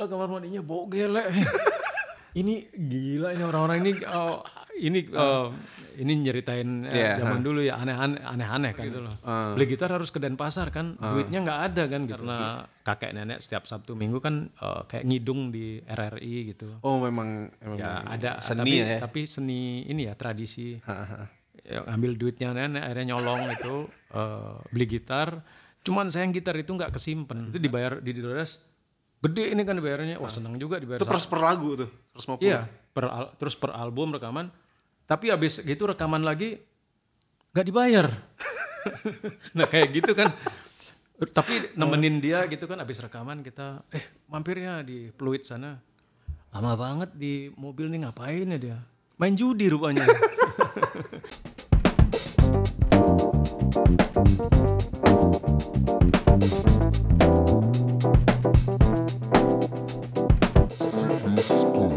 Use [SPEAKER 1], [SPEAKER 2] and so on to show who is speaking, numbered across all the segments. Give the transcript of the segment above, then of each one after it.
[SPEAKER 1] lah kamar mandinya bau gele. ini gila ini orang-orang ini oh, ini uh, ini nyeritain yeah, iya. zaman huh. Ah. dulu ya aneh-aneh aneh-aneh kan gitu loh. Uh. Beli gitar harus ke Denpasar kan, uh. duitnya nggak ada kan gitu. Karena kakek nenek setiap Sabtu Minggu kan uh, kayak ngidung di RRI gitu. Oh memang, memang ya ada seni tapi, ya. Tapi seni ini ya tradisi. Ya, ambil duitnya nenek akhirnya nyolong itu uh, beli gitar. Cuman sayang gitar itu nggak kesimpan. Itu dibayar di Dores gede ini kan bayarnya wah seneng juga dibayar itu terus per lagu tuh terus mau iya per al, terus per album rekaman tapi abis gitu rekaman lagi nggak dibayar nah kayak gitu kan tapi nemenin dia gitu kan abis rekaman kita eh mampirnya di Pluit sana lama banget di mobil nih ngapain ya dia main judi rupanya
[SPEAKER 2] Miskin.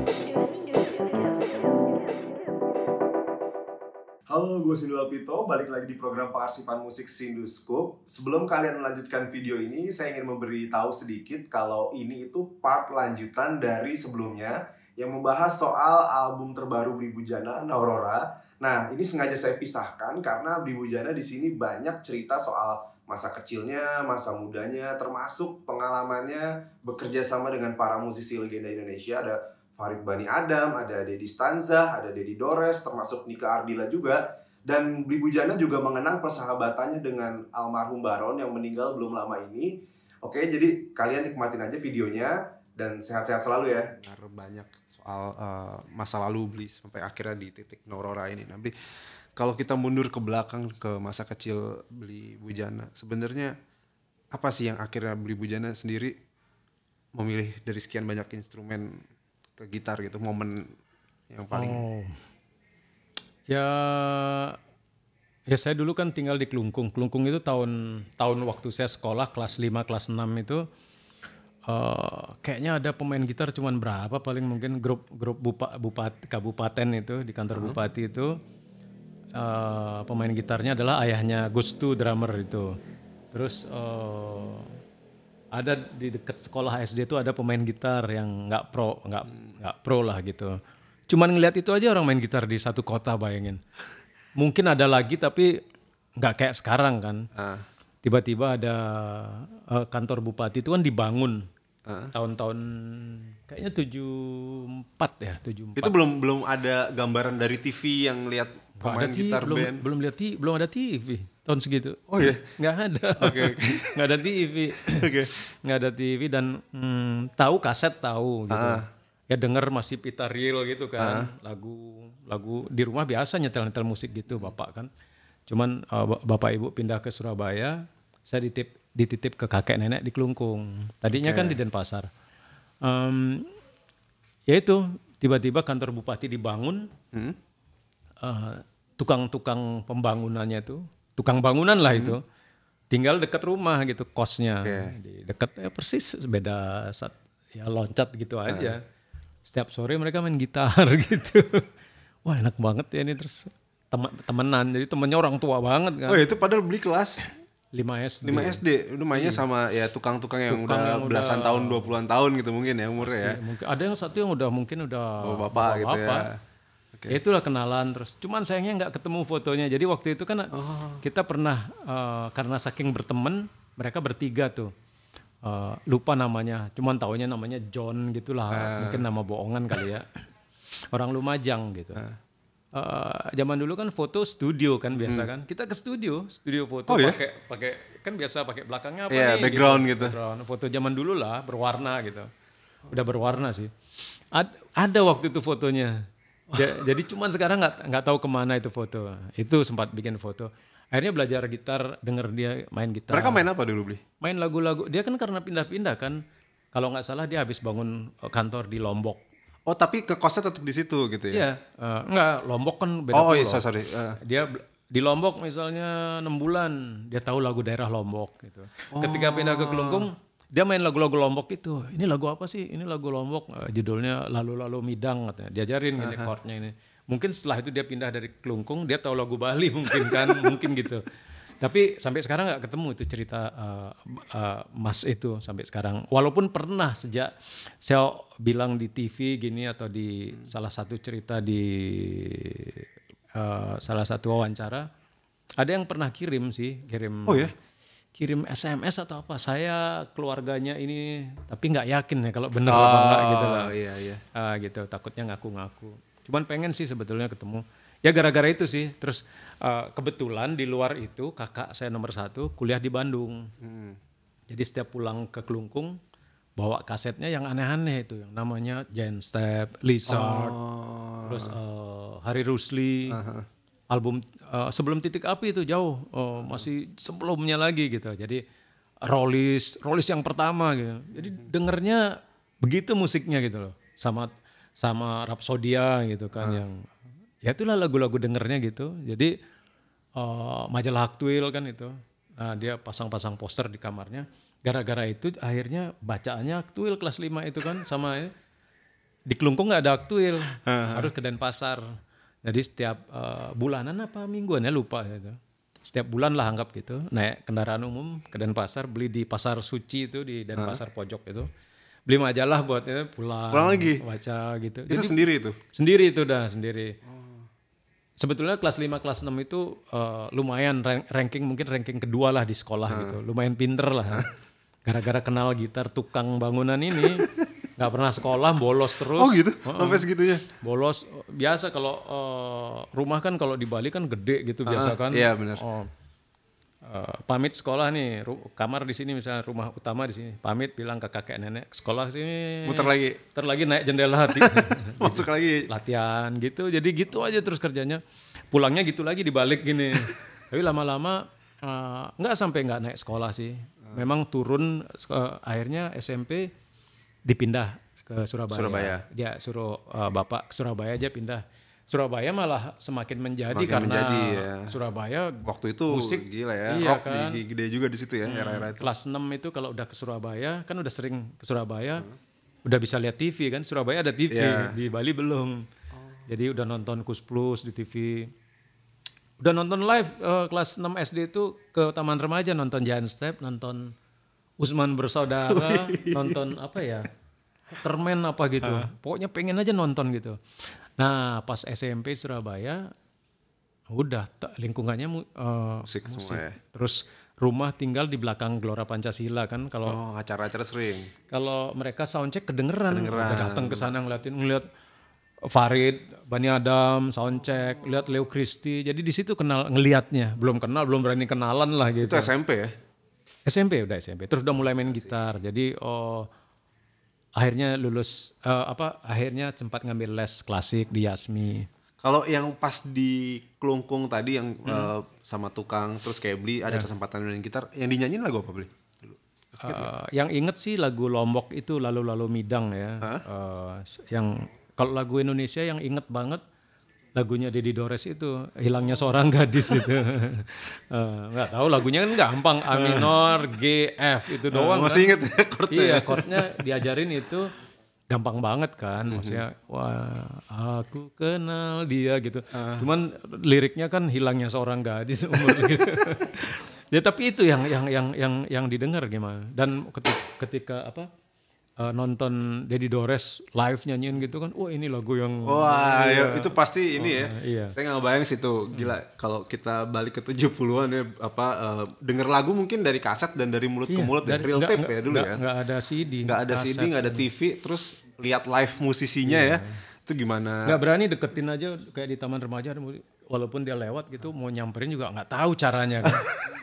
[SPEAKER 2] Halo, gue Sindu Alpito, balik lagi di program pengarsipan musik Scoop. Sebelum kalian melanjutkan video ini, saya ingin memberi tahu sedikit kalau ini itu part lanjutan dari sebelumnya yang membahas soal album terbaru Bibu Jana, Aurora. Nah, ini sengaja saya pisahkan karena Bibu Jana di sini banyak cerita soal masa kecilnya, masa mudanya, termasuk pengalamannya bekerja sama dengan para musisi legenda Indonesia. Ada Farid Bani Adam, ada Deddy Stanza, ada Deddy Dores, termasuk Nika Ardila juga. Dan Bibu Jana juga mengenang persahabatannya dengan almarhum Baron yang meninggal belum lama ini. Oke, jadi kalian nikmatin aja videonya dan sehat-sehat selalu ya. Benar banyak soal uh, masa lalu Bli sampai akhirnya di titik Norora ini. Nanti kalau kita mundur ke belakang ke masa kecil beli bujana sebenarnya apa sih yang akhirnya beli bujana sendiri memilih dari sekian banyak instrumen ke gitar gitu momen yang paling oh.
[SPEAKER 1] ya ya saya dulu kan tinggal di Kelungkung Kelungkung itu tahun tahun waktu saya sekolah kelas 5 kelas 6 itu uh, kayaknya ada pemain gitar cuman berapa paling mungkin grup grup bupa, bupat, kabupaten itu di kantor uh -huh. bupati itu Eh, pemain gitarnya adalah ayahnya Gustu drummer itu. Terus uh, ada di dekat sekolah SD itu ada pemain gitar yang nggak pro, nggak hmm. nggak pro lah gitu. Cuman ngelihat itu aja orang main gitar di satu kota bayangin. Mungkin ada lagi tapi nggak kayak sekarang kan. Ah. Tiba-tiba ada uh, kantor bupati itu kan dibangun ah. tahun-tahun kayaknya 74 ya 74. Itu
[SPEAKER 2] belum belum ada gambaran dari TV yang lihat pemain ada gitar belum, band.
[SPEAKER 1] Belum lihat belum ada TV tahun segitu. Oh iya. Yeah. Nggak ada. Oke. Okay, okay. Nggak ada TV. Oke. Okay. Nggak ada TV dan hmm, tahu kaset tahu gitu. Ah. Ya denger masih pita real gitu kan. Ah. Lagu lagu di rumah biasa nyetel-nyetel musik gitu bapak kan. Cuman uh, bapak ibu pindah ke Surabaya, saya ditip dititip ke kakek nenek di Kelungkung. Tadinya okay. kan di Denpasar. Um, ya itu tiba-tiba kantor bupati dibangun. Hmm? Uh, tukang-tukang pembangunannya itu, tukang bangunan lah hmm. itu, tinggal dekat rumah gitu kosnya, okay. dekat ya persis beda saat ya loncat gitu ah. aja. Setiap sore mereka main gitar gitu. Wah enak banget ya ini terus tem temenan, jadi temennya orang tua banget kan. Oh ya itu padahal beli kelas. 5 SD. 5 SD, udah mainnya iya. sama ya tukang-tukang yang Tukang udah belasan udah, tahun,
[SPEAKER 2] 20-an tahun gitu mungkin ya umurnya iya, ya. Mungkin
[SPEAKER 1] ada yang satu yang udah mungkin udah oh, bapak, gitu ya. bapak gitu bapak okay. itulah kenalan terus cuman sayangnya nggak ketemu fotonya jadi waktu itu kan oh. kita pernah uh, karena saking berteman mereka bertiga tuh uh, lupa namanya cuman taunya namanya John gitulah uh. mungkin nama bohongan kali ya orang Lumajang gitu uh. Uh, zaman dulu kan foto studio kan biasa hmm. kan kita ke studio studio foto oh, iya? pakai yeah? pakai kan biasa pakai belakangnya apa yeah, nih background gitu. gitu background foto zaman dulu lah berwarna gitu udah berwarna sih Ad, ada waktu itu fotonya jadi cuman sekarang nggak nggak tahu kemana itu foto. Itu sempat bikin foto. Akhirnya belajar gitar, denger dia main gitar. Mereka main apa dulu beli? Main lagu-lagu. Dia kan karena pindah-pindah kan. Kalau nggak salah dia habis bangun eh, kantor di Lombok. Oh tapi ke kosnya tetap di situ gitu ya? Iya. Uh, eh, enggak, Lombok kan beda Oh iya, sorry. Uh. Dia di Lombok misalnya enam bulan, dia tahu lagu daerah Lombok gitu. Oh. Ketika pindah ke Kelungkung, dia main lagu-lagu Lombok itu. Ini lagu apa sih? Ini lagu Lombok. Uh, judulnya Lalu-Lalu Midang katanya. Diajarin uh-huh. ini chordnya ini. Mungkin setelah itu dia pindah dari Kelungkung, dia tahu lagu Bali mungkin kan, mungkin gitu. Tapi sampai sekarang nggak ketemu itu cerita uh, uh, Mas itu sampai sekarang. Walaupun pernah sejak saya bilang di TV gini atau di hmm. salah satu cerita di uh, salah satu wawancara, ada yang pernah kirim sih, kirim. Oh ya? kirim SMS atau apa saya keluarganya ini tapi nggak yakin ya kalau benar oh, apa enggak gitu lah iya, iya. Uh, gitu takutnya ngaku-ngaku cuman pengen sih sebetulnya ketemu ya gara-gara itu sih terus uh, kebetulan di luar itu kakak saya nomor satu kuliah di Bandung hmm. jadi setiap pulang ke Kelungkung bawa kasetnya yang aneh-aneh itu yang namanya Jane Step, Lizard, oh. terus
[SPEAKER 2] uh,
[SPEAKER 1] Hari Rusli, uh -huh album uh, sebelum titik api itu jauh uh, masih sebelumnya lagi gitu jadi Rollis Rollis yang pertama gitu jadi dengernya begitu musiknya gitu loh sama sama Rapsodia gitu kan hmm. yang ya itulah lagu-lagu dengernya gitu jadi uh, majalah Aktuil kan itu nah dia pasang-pasang poster di kamarnya gara-gara itu akhirnya bacaannya Aktuil kelas 5 itu kan sama ya. di dikelungkung nggak ada Aktuil harus ke Denpasar jadi setiap uh, bulanan apa mingguan ya lupa gitu. Setiap bulan lah anggap gitu. Naik kendaraan umum ke Denpasar, beli di Pasar Suci itu di Denpasar huh? pojok itu. Beli majalah buat ya, pulang, pulang lagi baca gitu. Itu Jadi, sendiri itu. Sendiri itu dah, sendiri. Oh. Sebetulnya kelas 5 kelas 6 itu uh, lumayan rank, ranking mungkin ranking kedua lah di sekolah gitu. Lumayan pinter lah. Gara-gara kenal gitar tukang bangunan ini nggak pernah sekolah, bolos terus. Oh gitu, sampai segitunya. Bolos biasa kalau uh, rumah kan kalau di Bali kan gede gitu uh biasa kan. Iya benar. Oh. Uh, pamit sekolah nih, ru- kamar di sini misalnya rumah utama di sini. Pamit bilang ke kakek nenek sekolah sini. Muter lagi. Muter lagi naik jendela hati. Masuk lagi. Latihan gitu. Jadi gitu aja terus kerjanya. Pulangnya gitu lagi dibalik gini. Tapi lama-lama uh, sampai nggak naik sekolah sih. Ah. Memang turun uh, akhirnya SMP dipindah ke Surabaya. Surabaya. Dia suruh uh, bapak ke Surabaya aja pindah. Surabaya malah semakin menjadi semakin karena menjadi, ya. Surabaya waktu itu musik gila ya, iya rock kan? gede
[SPEAKER 2] juga di situ ya hmm, era-era itu.
[SPEAKER 1] Kelas 6 itu kalau udah ke Surabaya, kan udah sering ke Surabaya, hmm. udah bisa lihat TV kan. Surabaya ada TV, yeah. di Bali belum. Oh. Jadi udah nonton Kus Plus di TV. Udah nonton live uh, kelas 6 SD itu ke Taman Remaja nonton Giant Step, nonton Usman bersaudara nonton apa ya Termen apa gitu uh. pokoknya pengen aja nonton gitu nah pas SMP Surabaya udah lingkungannya uh, musik, musik. Semua ya. terus rumah tinggal di belakang Gelora Pancasila kan kalau oh, acara-acara sering kalau mereka soundcheck kedengeran, kedengeran. udah datang ke sana ngeliatin ngeliat Farid, Bani Adam, soundcheck, lihat Leo Christie. Jadi di situ kenal ngelihatnya, belum kenal, belum berani kenalan lah gitu. Itu SMP ya? SMP udah SMP. Terus udah mulai main gitar. Jadi oh akhirnya lulus uh, apa akhirnya sempat ngambil les klasik di Yasmi.
[SPEAKER 2] Kalau yang pas di Kelungkung tadi yang hmm. uh, sama tukang terus kayak beli ada yeah. kesempatan main gitar, yang dinyanyiin lagu apa beli?
[SPEAKER 1] Uh, eh, yang inget sih lagu Lombok itu lalu-lalu midang ya. Huh? Uh, yang kalau lagu Indonesia yang inget banget lagunya Deddy Dores itu hilangnya seorang gadis itu eh, nggak uh, tahu lagunya kan gampang A minor G F itu eh, doang uh, masih kan. inget ya chordnya iya chordnya diajarin itu gampang banget kan mhm. maksudnya wah aku kenal dia gitu uh. cuman liriknya kan hilangnya seorang gadis umur gitu ya tapi itu yang yang yang yang yang didengar gimana dan ketika, ketika apa uh, nonton Deddy Dores live nyanyiin gitu kan, wah ini lagu yang wah ya, iya. itu pasti ini ya. oh, ya. Iya.
[SPEAKER 2] Saya nggak bayang sih itu hmm. gila hmm. kalau kita balik ke 70-an ya apa uh, denger lagu mungkin dari kaset dan dari mulut iya, ke mulut dari, ya, real gak, tape gak, ya dulu gak, ya.
[SPEAKER 1] Nggak ada CD. Nggak ada CD, nggak
[SPEAKER 2] ada TV, gitu. terus lihat live musisinya iya. ya itu gimana? Gak
[SPEAKER 1] berani deketin aja kayak di taman remaja walaupun dia lewat gitu mau nyamperin juga nggak tahu caranya kan.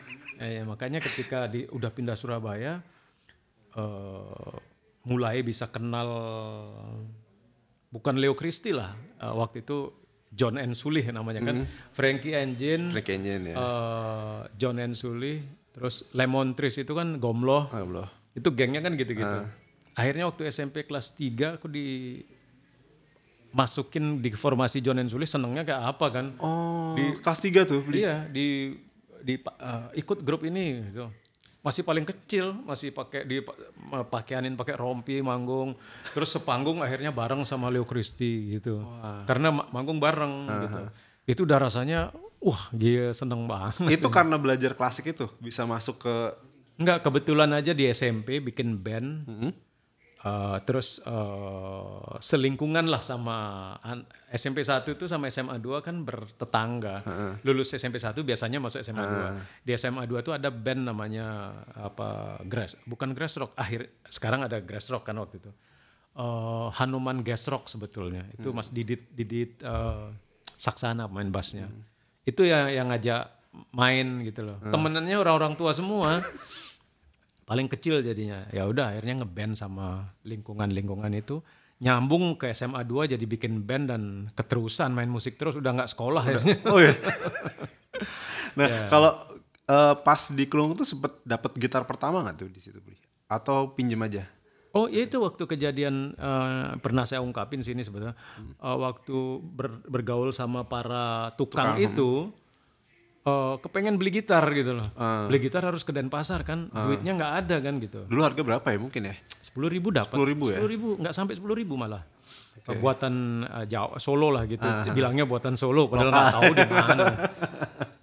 [SPEAKER 1] eh, makanya ketika di udah pindah Surabaya uh, mulai bisa kenal bukan Leo Christie lah uh, waktu itu John N. Sulih namanya kan mm-hmm. Frankie Engine, Frankie Engine ya. uh, John N. Sulih terus Lemon Trees itu kan Gomloh, ah, itu gengnya kan gitu-gitu uh. akhirnya waktu SMP kelas 3 aku di masukin di formasi John N. Sulih senengnya kayak apa kan oh di kelas 3 tuh beli. iya di di uh, ikut grup ini gitu masih paling kecil, masih pakai di eh, pakaianin pakai rompi manggung, terus sepanggung akhirnya bareng sama Leo Christie gitu. Wow. Karena manggung bareng uh -huh. gitu. Itu udah rasanya wah, dia seneng banget. Itu
[SPEAKER 2] karena belajar klasik itu
[SPEAKER 1] bisa masuk ke Enggak, kebetulan aja di SMP bikin band. Mm -hmm uh, terus uh, selingkungan lah sama SMP 1 itu sama SMA 2 kan bertetangga. Uh Lulus SMP 1 biasanya masuk SMA uh 2. Di SMA 2 tuh ada band namanya apa grass bukan grass rock akhir sekarang ada grass rock kan waktu itu. Uh, Hanuman Grass Rock sebetulnya. Itu hmm. Mas Didit Didit uh, Saksana main bassnya. Hmm. Itu yang yang ngajak main gitu loh. Hmm. Temenannya orang-orang tua semua paling kecil jadinya ya udah akhirnya ngeband sama lingkungan-lingkungan itu nyambung ke SMA 2 jadi bikin band dan keterusan main musik terus udah nggak sekolah udah. akhirnya. Oh iya. nah, yeah. kalau
[SPEAKER 2] uh, pas di Kelung tuh sempet dapat gitar pertama nggak tuh di situ beli? Atau pinjem aja?
[SPEAKER 1] Oh itu waktu kejadian uh, pernah saya ungkapin sini sebetulnya uh, waktu ber, bergaul sama para tukang, tukang itu Oh, kepengen beli gitar gitu loh. Hmm. Beli gitar harus ke Denpasar kan, hmm. duitnya nggak ada kan gitu. Dulu harga berapa ya mungkin ya? Sepuluh ribu dapat. Sepuluh ribu ya? Sepuluh ribu, nggak sampai sepuluh ribu malah. Okay. Buatan uh, Jawa, Solo lah gitu, uh. Ah. bilangnya buatan Solo, padahal nggak tahu di mana.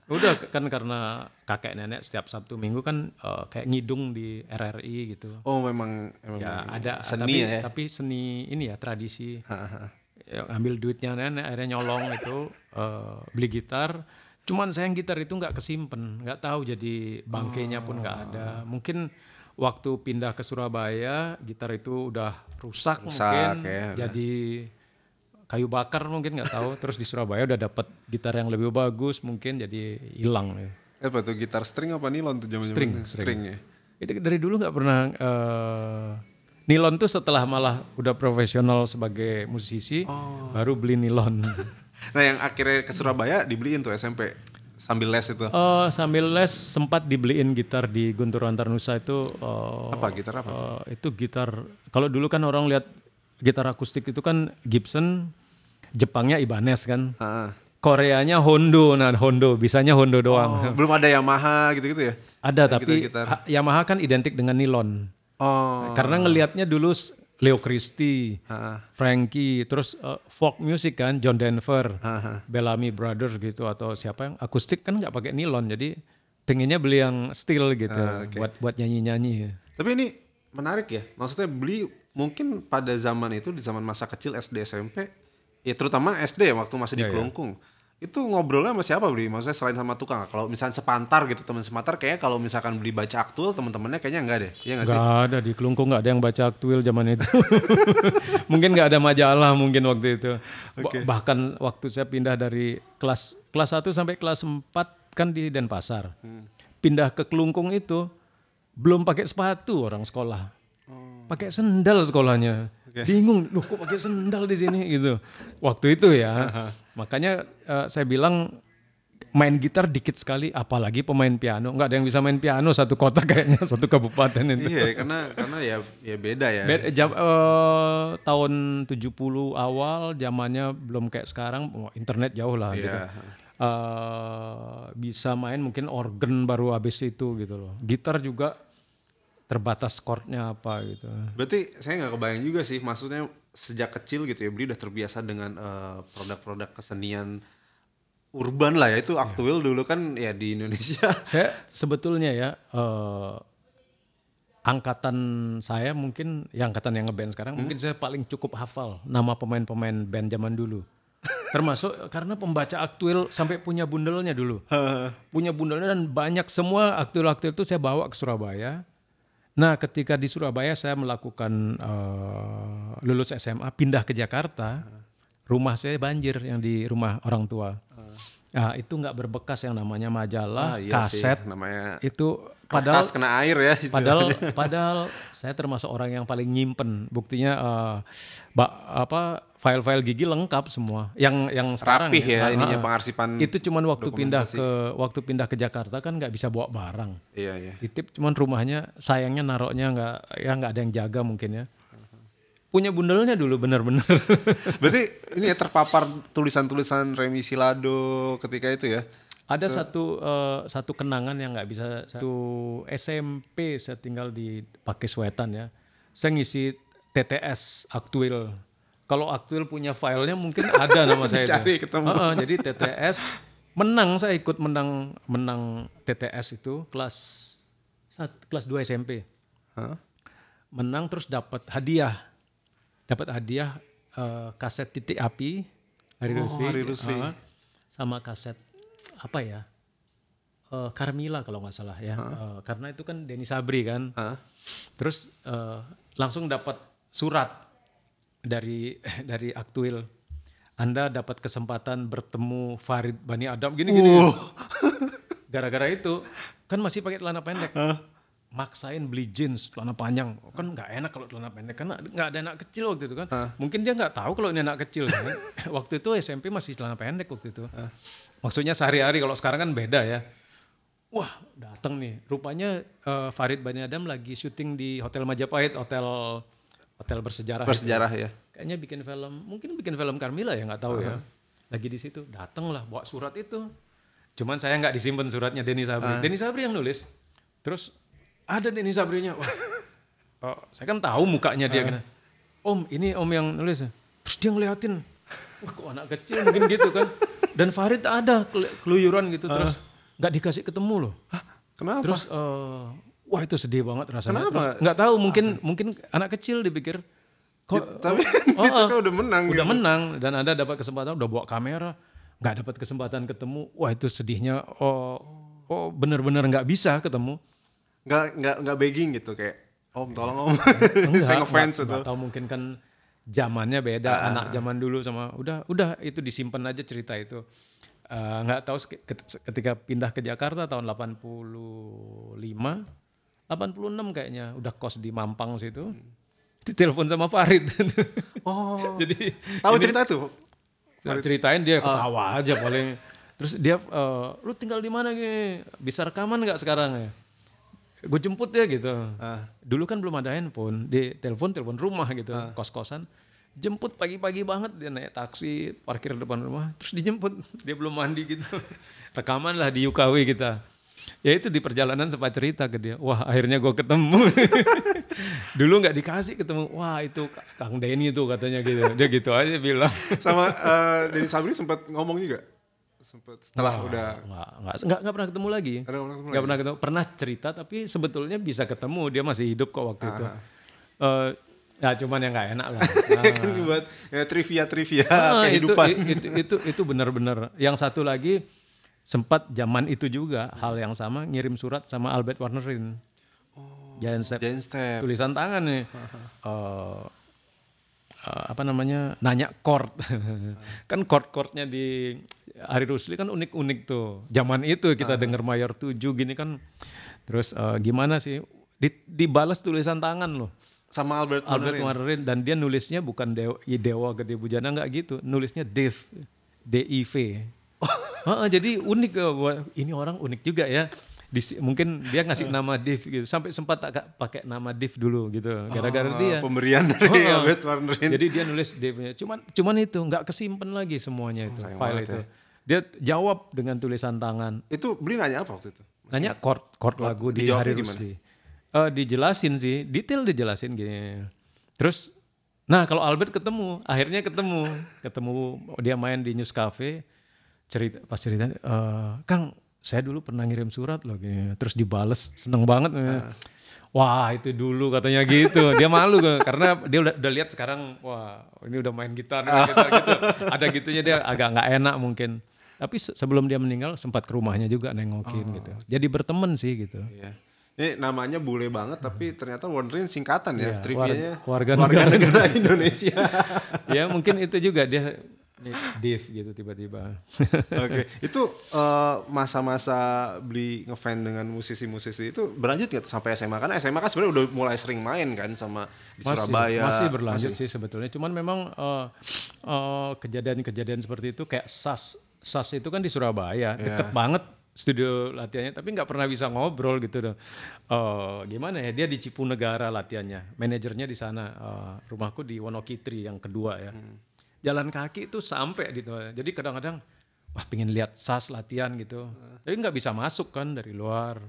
[SPEAKER 1] Udah kan karena kakek nenek setiap Sabtu Minggu kan uh, kayak ngidung di RRI gitu. Oh memang, memang ya ada seni tapi, ya. ya? Tapi seni ini ya tradisi. Ha, Ya, ambil duitnya nenek akhirnya nyolong itu uh, beli gitar Cuman saya yang gitar itu nggak kesimpan, nggak tahu jadi bangkainya pun nggak ada. Oh. Mungkin waktu pindah ke Surabaya gitar itu udah rusak, rusak mungkin ya, jadi kayu bakar mungkin nggak tahu terus di Surabaya udah dapet gitar yang lebih bagus mungkin jadi hilang ya.
[SPEAKER 2] Eh, apa tuh gitar string apa nilon tuh jaman string, string, string ya
[SPEAKER 1] itu dari dulu nggak pernah uh, nilon tuh setelah malah udah profesional sebagai musisi oh. baru beli nilon
[SPEAKER 2] nah yang akhirnya ke Surabaya dibeliin tuh SMP sambil les itu?
[SPEAKER 1] Uh, sambil les sempat dibeliin gitar di Guntur Antarnusa itu. Uh, apa gitar apa? Itu, uh, eh, itu gitar. Kalau dulu kan orang lihat gitar akustik itu kan Gibson, Jepangnya Ibanez kan. Uh. Koreanya Hondo, nah Hondo, bisanya Hondo doang. Oh,
[SPEAKER 2] belum ada Yamaha gitu-gitu ya?
[SPEAKER 1] Ada, nah, tapi gitar -gitar. Yamaha kan identik dengan nilon. Oh. Karena ngelihatnya dulu Leo Christie, uh, Frankie, terus uh, folk music kan John Denver, uh, Bellamy Brothers gitu atau siapa yang akustik kan nggak pakai nilon jadi pengennya beli yang steel gitu uh, ah, okay. buat buat nyanyi-nyanyi ya.
[SPEAKER 2] Tapi ini menarik ya. Maksudnya beli mungkin pada zaman itu di zaman masa kecil SD SMP ya terutama SD waktu masih yeah, di ya, ya. Kelungkung. Yeah itu ngobrolnya sama siapa beli? Maksudnya selain sama tukang? Kalau misalnya sepantar gitu teman sepantar kayaknya
[SPEAKER 1] kalau misalkan beli baca aktual teman-temannya kayaknya enggak deh. ya enggak sih? ada di Kelungkung enggak ada yang baca aktual zaman itu. mungkin enggak ada majalah mungkin waktu itu. Okay. Bahkan waktu saya pindah dari kelas kelas 1 sampai kelas 4 kan di Denpasar. Hmm. Pindah ke Kelungkung itu belum pakai sepatu orang sekolah. Oh. Pakai sendal sekolahnya. Okay. Bingung, loh kok pakai sendal di sini gitu. Waktu itu ya. Makanya uh, saya bilang main gitar dikit sekali, apalagi pemain piano. Enggak ada yang bisa main piano satu kota kayaknya, satu kabupaten itu. Iya,
[SPEAKER 2] karena karena ya ya beda ya. Be
[SPEAKER 1] jam, uh, tahun 70 awal zamannya belum kayak sekarang, oh, internet jauh lah yeah. gitu. Uh, bisa main mungkin organ baru habis itu gitu loh. Gitar juga terbatas chordnya apa gitu.
[SPEAKER 2] Berarti saya nggak kebayang juga sih, maksudnya sejak kecil gitu ya beli udah terbiasa dengan eh, produk-produk uh, kesenian urban lah ya itu aktual ya. dulu kan ya di Indonesia.
[SPEAKER 1] Saya sebetulnya ya uh, angkatan saya mungkin ya angkatan yang ngeband sekarang hmm? mungkin saya paling cukup hafal nama pemain-pemain band zaman dulu. Termasuk karena pembaca aktual sampai punya bundelnya dulu. punya bundelnya dan banyak semua aktual-aktual itu saya bawa ke Surabaya Nah, ketika di Surabaya saya melakukan uh, lulus SMA, pindah ke Jakarta, uh. rumah saya banjir yang di rumah orang tua. Uh. Nah, itu nggak berbekas yang namanya majalah, ah, iya kaset, sih, namanya itu padahal kena air ya. Padahal, padahal saya termasuk orang yang paling nyimpen. Buktinya, uh, eh, bak, apa file-file gigi lengkap semua. Yang yang sekarang Rapih ya, ya ininya pengarsipan. Itu cuman waktu pindah ke waktu pindah ke Jakarta kan nggak bisa bawa barang. Iya iya. Titip cuman rumahnya sayangnya naroknya nggak ya nggak ada yang jaga mungkin ya. Punya bundelnya dulu bener-bener.
[SPEAKER 2] Berarti ini ya terpapar tulisan-tulisan Remi Silado ketika itu ya? Ada ke... satu
[SPEAKER 1] uh, satu kenangan yang nggak bisa satu SMP saya tinggal di Pakiswetan ya. Saya ngisi TTS aktual kalau aktual punya filenya mungkin ada nama saya Cari ketemu. Uh -uh, jadi TTS menang saya ikut menang menang TTS itu kelas saat, kelas 2 SMP. Huh? Menang terus dapat hadiah. Dapat hadiah uh, kaset titik api Hari oh, Rusli. Hari Rusli. Uh, sama kaset apa ya? Uh, kalau nggak salah ya. Huh? Uh, eh, karena itu kan Denny Sabri kan. Huh? Terus uh, langsung dapat surat dari dari Aktuil. Anda dapat kesempatan bertemu Farid Bani Adam gini-gini. Uh. Gara-gara itu kan masih pakai celana pendek. huh? Maksain beli jeans celana panjang. Kan nggak enak kalau celana pendek karena nggak ada anak kecil waktu itu kan. huh? Mungkin dia nggak tahu kalau ini anak kecil. kan. waktu itu SMP masih celana pendek waktu itu. huh? Maksudnya sehari-hari kalau sekarang kan beda ya. Wah, datang nih. Rupanya uh, Farid Bani Adam lagi syuting di Hotel Majapahit, Hotel hotel bersejarah bersejarah itu. ya kayaknya bikin film mungkin bikin film Carmila ya nggak tahu uh -huh. ya lagi di situ dateng lah bawa surat itu cuman saya nggak disimpan suratnya Denny Sabri uh Denny Sabri yang nulis terus ada Denny Sabrinya wah oh, saya kan tahu mukanya dia uh om ini om yang nulis terus dia ngeliatin wah kok anak kecil mungkin gitu kan dan Farid ada keluyuran gitu ah. terus nggak dikasih ketemu loh Hah, kenapa terus uh, wah itu sedih banget rasanya. Kenapa? Terus, nggak tahu mungkin ah. mungkin anak kecil dipikir kok ya, tapi oh, itu oh, oh, kan udah menang udah gitu. menang dan anda dapat kesempatan udah bawa kamera nggak dapat kesempatan ketemu wah itu sedihnya oh oh bener-bener nggak bisa ketemu nggak nggak nggak begging gitu kayak om tolong om Enggak, saya ngefans itu atau mungkin kan zamannya beda ah. anak zaman dulu sama udah udah itu disimpan aja cerita itu eh, nggak uh, tahu ketika pindah ke Jakarta tahun 85 86 kayaknya udah kos di Mampang situ. Hmm. Ditelepon sama Farid. Oh. Jadi tahu ini, cerita tuh? Nah, Farid. Ceritain dia ah. ketawa uh. aja paling. Terus dia uh, lu tinggal di mana Ge? Bisa rekaman nggak sekarang ya? Gue jemput ya gitu. Uh. Dulu kan belum ada handphone, di telepon telepon rumah gitu, uh. kos-kosan. Jemput pagi-pagi banget dia naik taksi, parkir depan rumah, terus dijemput. Dia belum mandi gitu. rekaman lah di UKW kita ya itu di perjalanan sempat cerita ke dia wah akhirnya gue ketemu dulu nggak dikasih ketemu wah itu kang Denny itu katanya gitu dia gitu aja bilang sama
[SPEAKER 2] uh, Denny Sabri sempat ngomong juga sempat setelah nah, udah nggak nggak
[SPEAKER 1] nggak pernah ketemu lagi nggak pernah, ketemu, pernah cerita tapi sebetulnya bisa ketemu dia masih hidup kok waktu Aha. itu uh, eh, Ya cuman yang nggak enak lah. Nah. kan buat
[SPEAKER 2] ya, trivia trivia nah, kehidupan. Itu itu
[SPEAKER 1] itu, itu benar-benar. Yang satu lagi sempat zaman itu juga hmm. hal yang sama ngirim surat sama Albert Warnerin. Oh. Step. Tulisan tangan nih. uh, uh, apa namanya? Nanya chord. kan chord-chordnya di Ari Rusli kan unik-unik tuh. Zaman itu kita uh. denger mayor 7 gini kan. Terus uh, gimana sih? Di, dibalas tulisan tangan loh sama Albert Albert dan dia nulisnya bukan dewa, dewa gede bujana nggak gitu nulisnya Div D I V Uh, uh, jadi unik, uh, ini orang unik juga ya. Di, mungkin dia ngasih nama Div gitu. Sampai sempat tak pakai nama Div dulu gitu. Ah, gara-gara dia. Pemberian dari uh, Abed ya, Warnerin. Jadi dia nulis Divnya. Cuman cuman itu nggak kesimpan lagi semuanya oh, itu oh, file itu. Ya. Dia jawab dengan tulisan tangan. Itu beli nanya apa waktu itu? Maksudnya, nanya chord chord lagu di Hari Rusli. Uh, eh, dijelasin sih, detail dijelasin gini. Terus Nah kalau Albert ketemu, akhirnya ketemu, ketemu dia main di News Cafe, cerita pas cerita uh, Kang saya dulu pernah ngirim surat loh gini. terus dibales seneng banget uh. wah itu dulu katanya gitu dia malu karena dia udah, udah lihat sekarang wah ini udah main gitar, main gitar gitu ada gitunya dia agak nggak enak mungkin tapi se sebelum dia meninggal sempat ke rumahnya juga nengokin oh. gitu jadi berteman sih gitu yeah.
[SPEAKER 2] Ini namanya bule banget tapi ternyata Wondering singkatan ya, ya trivianya warga, negara, warga negara Indonesia. Indonesia.
[SPEAKER 1] ya mungkin itu juga dia div gitu tiba-tiba. Oke, okay.
[SPEAKER 2] itu eh, masa-masa uh, beli ngefan dengan musisi-musisi itu berlanjut nggak sampai SMA? Karena SMA kan sebenarnya udah mulai sering main kan sama di masih, Surabaya. Masih berlanjut masih.
[SPEAKER 1] sih sebetulnya. Cuman memang eh, eh, kejadian-kejadian uh, seperti itu kayak SAS SAS itu kan di Surabaya, yeah. deket banget studio latihannya tapi nggak pernah bisa ngobrol gitu Uh, gimana ya dia di Cipu Negara latihannya, manajernya di sana. Uh, rumahku di Wonokitri yang kedua ya. Hmm jalan kaki itu sampai gitu. Jadi kadang-kadang wah pengen lihat sas latihan gitu. Tapi nggak bisa masuk kan dari luar.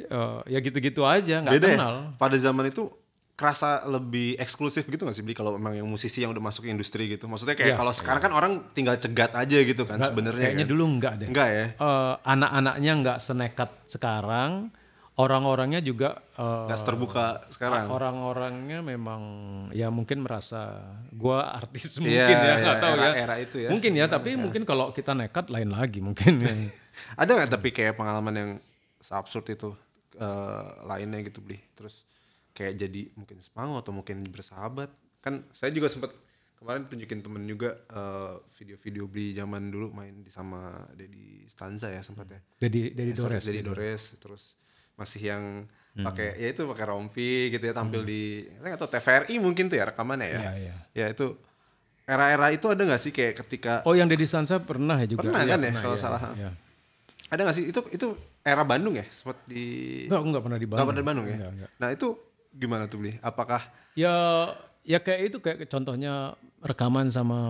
[SPEAKER 1] Uh, ya gitu-gitu aja nggak ya? kenal.
[SPEAKER 2] Pada zaman itu kerasa lebih eksklusif gitu gak sih beli kalau memang yang musisi yang udah masuk industri gitu maksudnya kayak ya, kalau sekarang kan orang tinggal cegat aja gitu kan sebenarnya kayaknya kan? dulu enggak
[SPEAKER 1] deh enggak ya uh, anak-anaknya enggak senekat sekarang orang-orangnya juga nggak uh, eh, terbuka sekarang. Orang-orangnya memang ya mungkin merasa gua artis mungkin yeah, ya iya, nggak yeah, tahu era, ya. Era itu ya. Mungkin ya, iya, tapi iya. mungkin kalau kita nekat lain lagi mungkin. Ada nggak tapi hmm. kayak pengalaman yang absurd itu
[SPEAKER 2] uh, lainnya gitu beli terus kayak jadi mungkin semangat atau mungkin bersahabat kan saya juga sempat kemarin tunjukin temen juga eh, video-video uh, beli zaman dulu main di sama Dedi Stanza ya sempat ya. Dedi hmm. Dedi Dores. Dedi Dores terus masih yang hmm. pakai hmm. ya itu pakai rompi gitu ya tampil hmm. di saya atau TVRI mungkin tuh ya rekamannya ya. Iya, iya. ya itu era-era itu ada nggak sih kayak ketika
[SPEAKER 1] Oh yang Deddy Sansa pernah ya juga. Pernah ya, kan ya, kalau iya, salah. Iya.
[SPEAKER 2] Ada nggak sih itu itu era Bandung ya sempat di
[SPEAKER 1] Enggak, aku pernah di Bandung. Nggak pernah di Bandung ya. Enggak,
[SPEAKER 2] enggak. Nah, itu gimana tuh beli? Apakah
[SPEAKER 1] Ya ya kayak itu kayak contohnya rekaman sama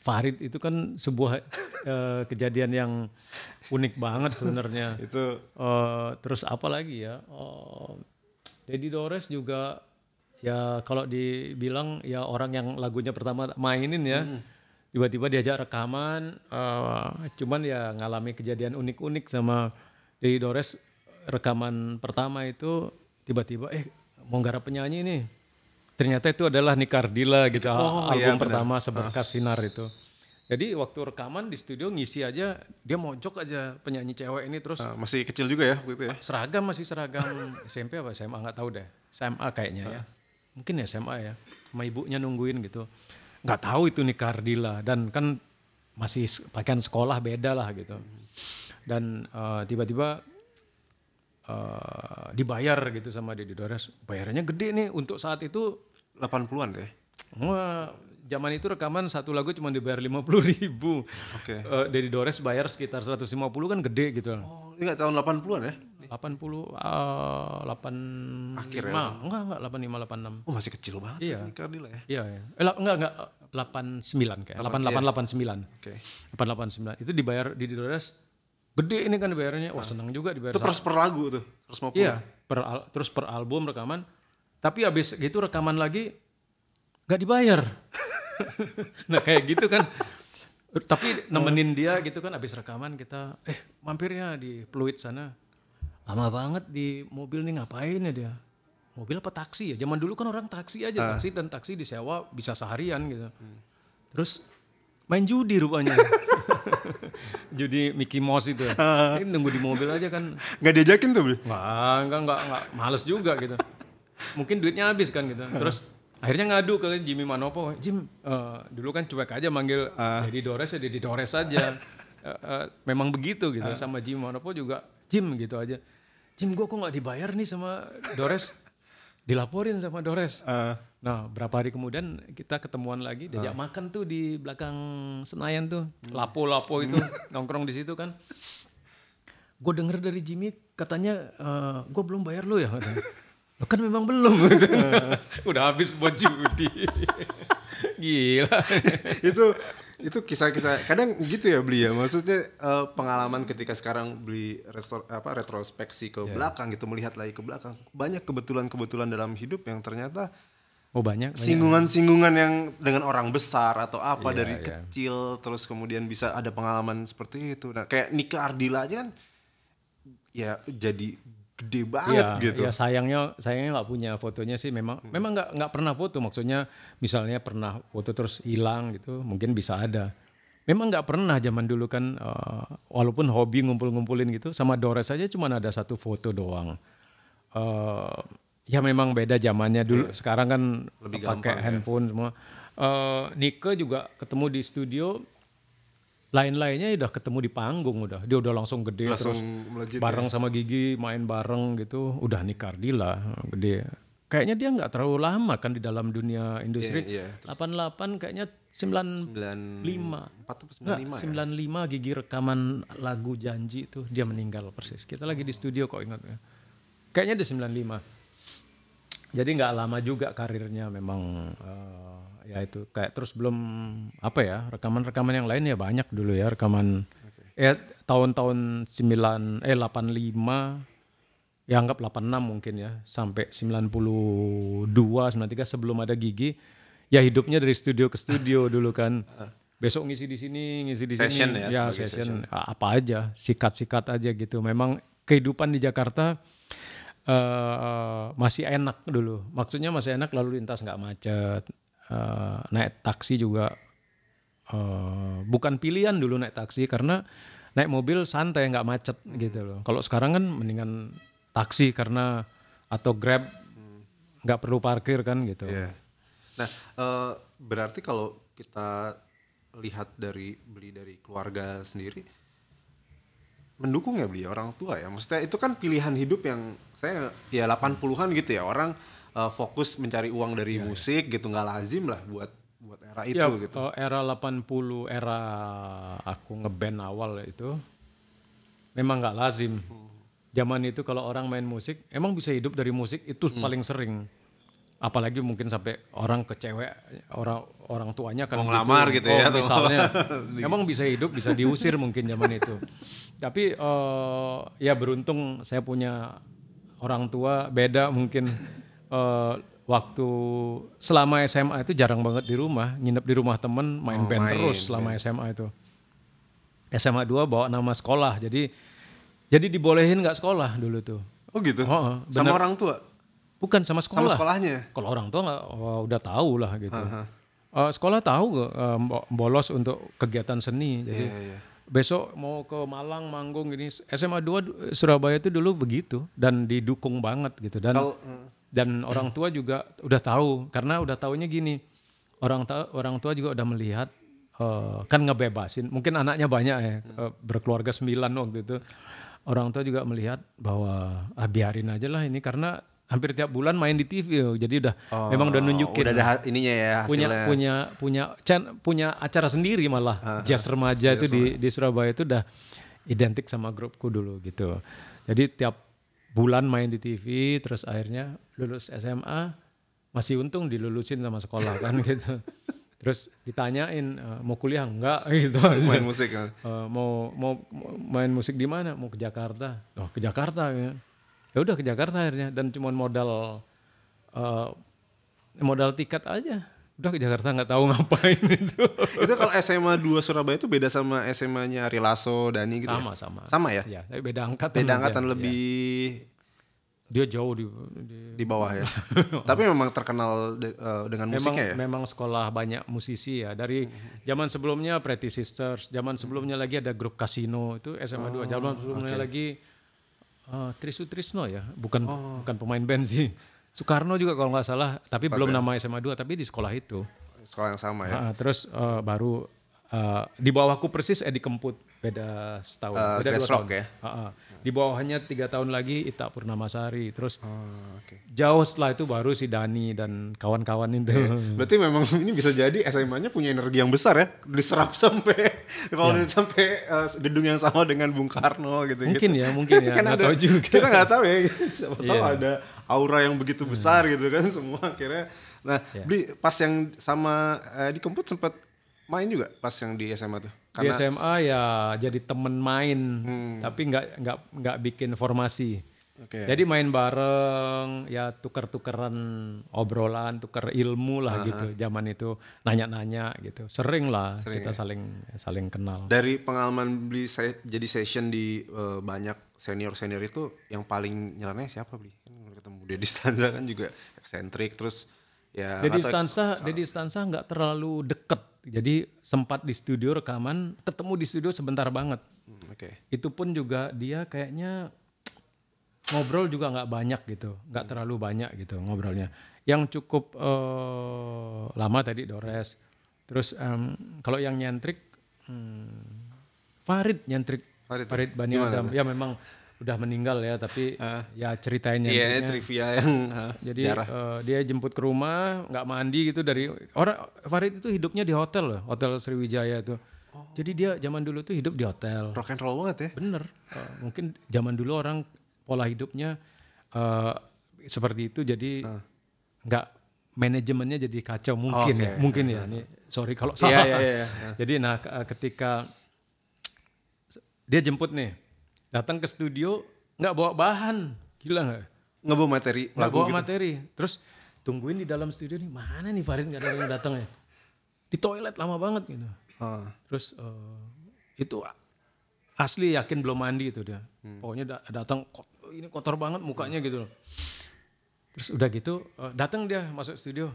[SPEAKER 1] Farid itu kan sebuah uh, kejadian yang unik banget sebenarnya. itu uh, terus apa lagi ya? Uh, Deddy Dores juga ya kalau dibilang ya orang yang lagunya pertama mainin ya. Hmm. Tiba-tiba diajak rekaman, uh, cuman ya ngalami kejadian unik-unik sama Deddy Dores rekaman pertama itu tiba-tiba eh mau garap penyanyi nih ternyata itu adalah Nikardila gitu oh, iya, album iya, pertama seberkas ah. sinar itu jadi waktu rekaman di studio ngisi aja dia mojok aja penyanyi cewek ini terus uh, masih kecil juga ya waktu itu ya seragam masih seragam SMP apa SMA nggak tahu deh SMA kayaknya uh. ya ah. mungkin ya SMA ya sama ibunya nungguin gitu nggak tahu itu Nikardila dan kan masih pakaian sekolah beda lah gitu hmm. dan eh, tiba-tiba uh, uh, dibayar gitu sama Deddy Dores. Bayarannya gede nih untuk saat itu 80-an deh. Wah, zaman itu rekaman satu lagu cuma dibayar 50 ribu. Oke. Okay. Uh, eh, Deddy Dores bayar sekitar 150 kan gede gitu. Oh, enggak tahun 80-an ya? 80 uh, 85. Akhir ya? Enggak, enggak 85 86. Oh, masih kecil banget. Iya. ini Kardila ya. Iya, iya. Eh, enggak enggak 89 kayak. 88, 89. Iya. Oke. Okay. 889. Itu dibayar Deddy Dores gede ini kan bayarnya wah seneng juga dibayar itu terus per lagu tuh terus mau iya per al, terus per album rekaman tapi habis gitu rekaman lagi nggak dibayar nah kayak gitu kan tapi nemenin dia gitu kan habis rekaman kita eh mampirnya di Pluit sana lama banget di mobil nih ngapain ya dia mobil apa taksi ya zaman dulu kan orang taksi aja ah. taksi dan taksi disewa bisa seharian gitu hmm. terus main judi rupanya judi Mickey Mouse itu. Uh. Ini nunggu di mobil aja kan. Gak diajakin tuh? Nah, enggak, enggak, enggak. Males juga gitu. Mungkin duitnya habis kan gitu. Terus akhirnya ngadu ke Jimmy Manopo. Jim, uh, dulu kan cuek aja manggil uh. Deddy Dores ya Deddy Dores aja. uh, uh, memang begitu gitu. Uh. Sama Jimmy Manopo juga Jim gitu aja. Jim gue kok gak dibayar nih sama Dores dilaporin sama Dores. Uh. Nah, berapa hari kemudian kita ketemuan lagi, diajak uh. makan tuh di belakang Senayan tuh, hmm. lapo-lapo itu hmm. nongkrong di situ kan. Gue denger dari Jimmy katanya uh, eh, gue belum bayar lo ya. Lo kan memang belum. Udah habis buat judi.
[SPEAKER 2] Gila. itu itu kisah-kisah kadang gitu ya beli ya maksudnya uh, pengalaman ketika sekarang beli restor, apa retrospeksi ke yeah. belakang gitu melihat lagi ke belakang banyak kebetulan-kebetulan dalam hidup yang ternyata oh banyak singgungan-singgungan yang dengan orang besar atau apa yeah, dari yeah. kecil terus kemudian bisa ada pengalaman seperti itu nah kayak nikah Ardila aja kan ya jadi gede iya, banget ya, gitu. Ya
[SPEAKER 1] sayangnya sayangnya nggak punya fotonya sih memang hmm. memang nggak nggak pernah foto maksudnya misalnya pernah foto terus hilang gitu mungkin bisa ada. Memang nggak pernah zaman dulu kan uh, walaupun hobi ngumpul-ngumpulin gitu sama Dores aja cuma ada satu foto doang. Uh, ya memang beda zamannya dulu hmm. sekarang kan pakai ya. handphone ya. semua. Uh, Nike juga ketemu di studio lain-lainnya udah ketemu di panggung udah dia udah langsung gede langsung terus ya? bareng ya? sama Gigi main bareng gitu udah nikah Dila gede kayaknya dia nggak terlalu lama kan di dalam dunia industri yeah, yeah, 88 kayaknya 95 94 95 lima ya? Gigi rekaman lagu Janji itu dia meninggal persis kita lagi di studio kok ingat ya. kayaknya di 95 jadi nggak lama juga karirnya memang uh, ya itu kayak terus belum apa ya rekaman-rekaman yang lain ya banyak dulu ya rekaman okay. Ya eh tahun-tahun 9 eh 85 ya anggap 86 mungkin ya sampai 92 93 sebelum ada gigi ya hidupnya dari studio ke studio dulu kan ah. besok ngisi di sini ngisi di session sini ya, ya session, session apa aja sikat-sikat aja gitu memang kehidupan di Jakarta uh, masih enak dulu. Maksudnya masih enak lalu lintas nggak macet. Uh, naik taksi juga uh, bukan pilihan dulu naik taksi karena naik mobil santai nggak macet hmm. gitu loh. Kalau sekarang kan mendingan taksi karena atau grab hmm. nggak hmm. perlu parkir kan gitu. Yeah. Nah
[SPEAKER 2] uh, berarti kalau kita lihat dari beli dari keluarga sendiri mendukung ya beliau orang tua ya. Maksudnya itu kan pilihan hidup yang saya ya 80-an gitu ya orang uh, fokus mencari uang dari ya, musik ya. gitu nggak lazim lah buat buat era ya, itu ya, gitu.
[SPEAKER 1] era 80 era aku ngeband awal itu memang nggak lazim. Hmm. Zaman itu kalau orang main musik emang bisa hidup dari musik itu hmm. paling sering apalagi mungkin sampai orang ke cewek orang orang tuanya kan gitu. ngelamar gitu, gitu oh, ya misalnya emang bisa hidup bisa diusir mungkin zaman itu tapi uh, ya beruntung saya punya orang tua beda mungkin uh, waktu selama SMA itu jarang banget di rumah nginep di rumah temen main oh, band main, terus ya. selama ya. SMA itu SMA 2 bawa nama sekolah jadi jadi dibolehin nggak sekolah dulu tuh oh gitu oh, sama orang tua Bukan sama sekolah. Sama sekolahnya. Kalau orang tua nggak oh, udah tahu lah gitu. Uh -huh. uh, sekolah tahu uh, bolos untuk kegiatan seni. Jadi yeah, yeah. besok mau ke Malang manggung ini SMA 2 Surabaya itu dulu begitu dan didukung banget gitu dan Kalo, uh. Hmm. dan orang tua juga udah tahu karena udah tahunya gini. Orang ta orang tua juga udah melihat uh, kan ngebebasin. Mungkin anaknya banyak ya uh, berkeluarga sembilan waktu itu. Orang tua juga melihat bahwa ah, biarin aja lah ini karena hampir tiap bulan main di TV loh. Jadi udah oh, memang udah nunjukin. Udah ada
[SPEAKER 2] ininya ya hasilnya. Punya punya
[SPEAKER 1] punya chan, punya acara sendiri malah. Uh, ah, huh ah. Jazz remaja yeah, itu di di Surabaya itu udah identik sama grupku dulu gitu. Jadi tiap bulan main di TV terus akhirnya lulus SMA masih untung dilulusin sama sekolah kan gitu. Terus ditanyain eh, mau kuliah enggak gitu. Main musik kan. Eh, mau mau main musik di mana? Mau ke Jakarta. Oh, ke Jakarta ya ya udah ke Jakarta akhirnya dan cuma modal uh, modal tiket aja udah ke Jakarta nggak tahu ngapain itu
[SPEAKER 2] itu kalau SMA 2 Surabaya itu beda sama SMA-nya Rilaso Dani gitu sama ya? sama sama ya,
[SPEAKER 1] ya tapi beda angkatan beda angkatan iya. lebih
[SPEAKER 2] ya. dia jauh di di, di bawah ya
[SPEAKER 1] tapi memang terkenal de, uh, dengan memang, musiknya ya memang sekolah banyak musisi ya dari mhm. zaman sebelumnya Pretty Sisters zaman mhm. sebelumnya lagi ada grup Casino itu SMA oh, 2 zaman sebelumnya okay. lagi Uh, eh, Trisu Trisno ya, bukan oh. bukan pemain band sih. Soekarno juga kalau nggak salah, tapi Sampai belum ya. nama SMA 2 tapi di sekolah itu. Sekolah yang sama ya. Uh, terus uh, baru uh, di bawahku persis Edi Kemput beda setahun. Uh, beda dua tahun. ya. Uh, uh. Di bawahnya tiga tahun lagi Ita Purnamasari. Terus oh, okay. jauh setelah itu baru si Dani dan kawan-kawan itu. Yeah. Berarti memang ini bisa jadi SMA-nya punya energi yang besar ya, diserap sampai kalau yeah. sampai
[SPEAKER 2] uh, gedung yang sama dengan Bung Karno gitu. Mungkin gitu. ya, mungkin ya. kan tahu juga. Kita nggak tahu ya. Siapa yeah. tahu iya. ada aura yang begitu hmm. besar hmm. gitu kan semua akhirnya. Nah, yeah. beli pas yang sama uh, di Kemput sempat main juga pas yang di SMA tuh. Karena, di SMA
[SPEAKER 1] ya jadi temen main, hmm. tapi nggak nggak nggak bikin formasi. Okay. Jadi main bareng, ya tuker-tukeran obrolan, tuker ilmu lah -huh. gitu. Zaman itu nanya-nanya gitu. Sering lah Sering kita ya? saling saling kenal.
[SPEAKER 2] Dari pengalaman beli se jadi session di uh, banyak senior-senior itu yang paling nyeleneh siapa beli? Kan ketemu dia di Stanza kan juga eksentrik terus Ya, Deddy Stansa,
[SPEAKER 1] Deddy Stansa nggak terlalu deket. Jadi sempat di studio rekaman, ketemu di studio sebentar banget. Hmm, Oke. Okay. Itu pun juga dia kayaknya ngobrol juga nggak banyak gitu, nggak hmm. terlalu banyak gitu ngobrolnya. Yang cukup uh, lama tadi Dores. Terus um, kalau yang nyentrik hmm, Farid nyentrik. Farid, ya? Farid Bani Adam. Ya memang udah meninggal ya tapi uh, ya ceritanya iya intinya. trivia yang uh, jadi uh, dia jemput ke rumah nggak mandi gitu dari orang Farid itu hidupnya di hotel loh hotel Sriwijaya itu oh. jadi dia zaman dulu tuh hidup di hotel rock and roll banget ya bener uh, mungkin zaman dulu orang pola hidupnya uh, seperti itu jadi ah. nggak uh. manajemennya jadi kacau mungkin okay. ya mungkin ya ini sorry kalau iya, salah yeah, yeah, yeah, yeah. jadi nah ketika dia jemput nih datang ke studio nggak bawa bahan gila nggak nggak bawa materi nggak bawa gitu. materi terus tungguin di dalam studio nih mana nih Farid nggak ada yang datang ya di toilet lama banget gitu uh. terus uh, itu asli yakin belum mandi itu dia hmm. pokoknya datang ini kotor banget mukanya hmm. gitu loh terus udah gitu uh, datang dia masuk studio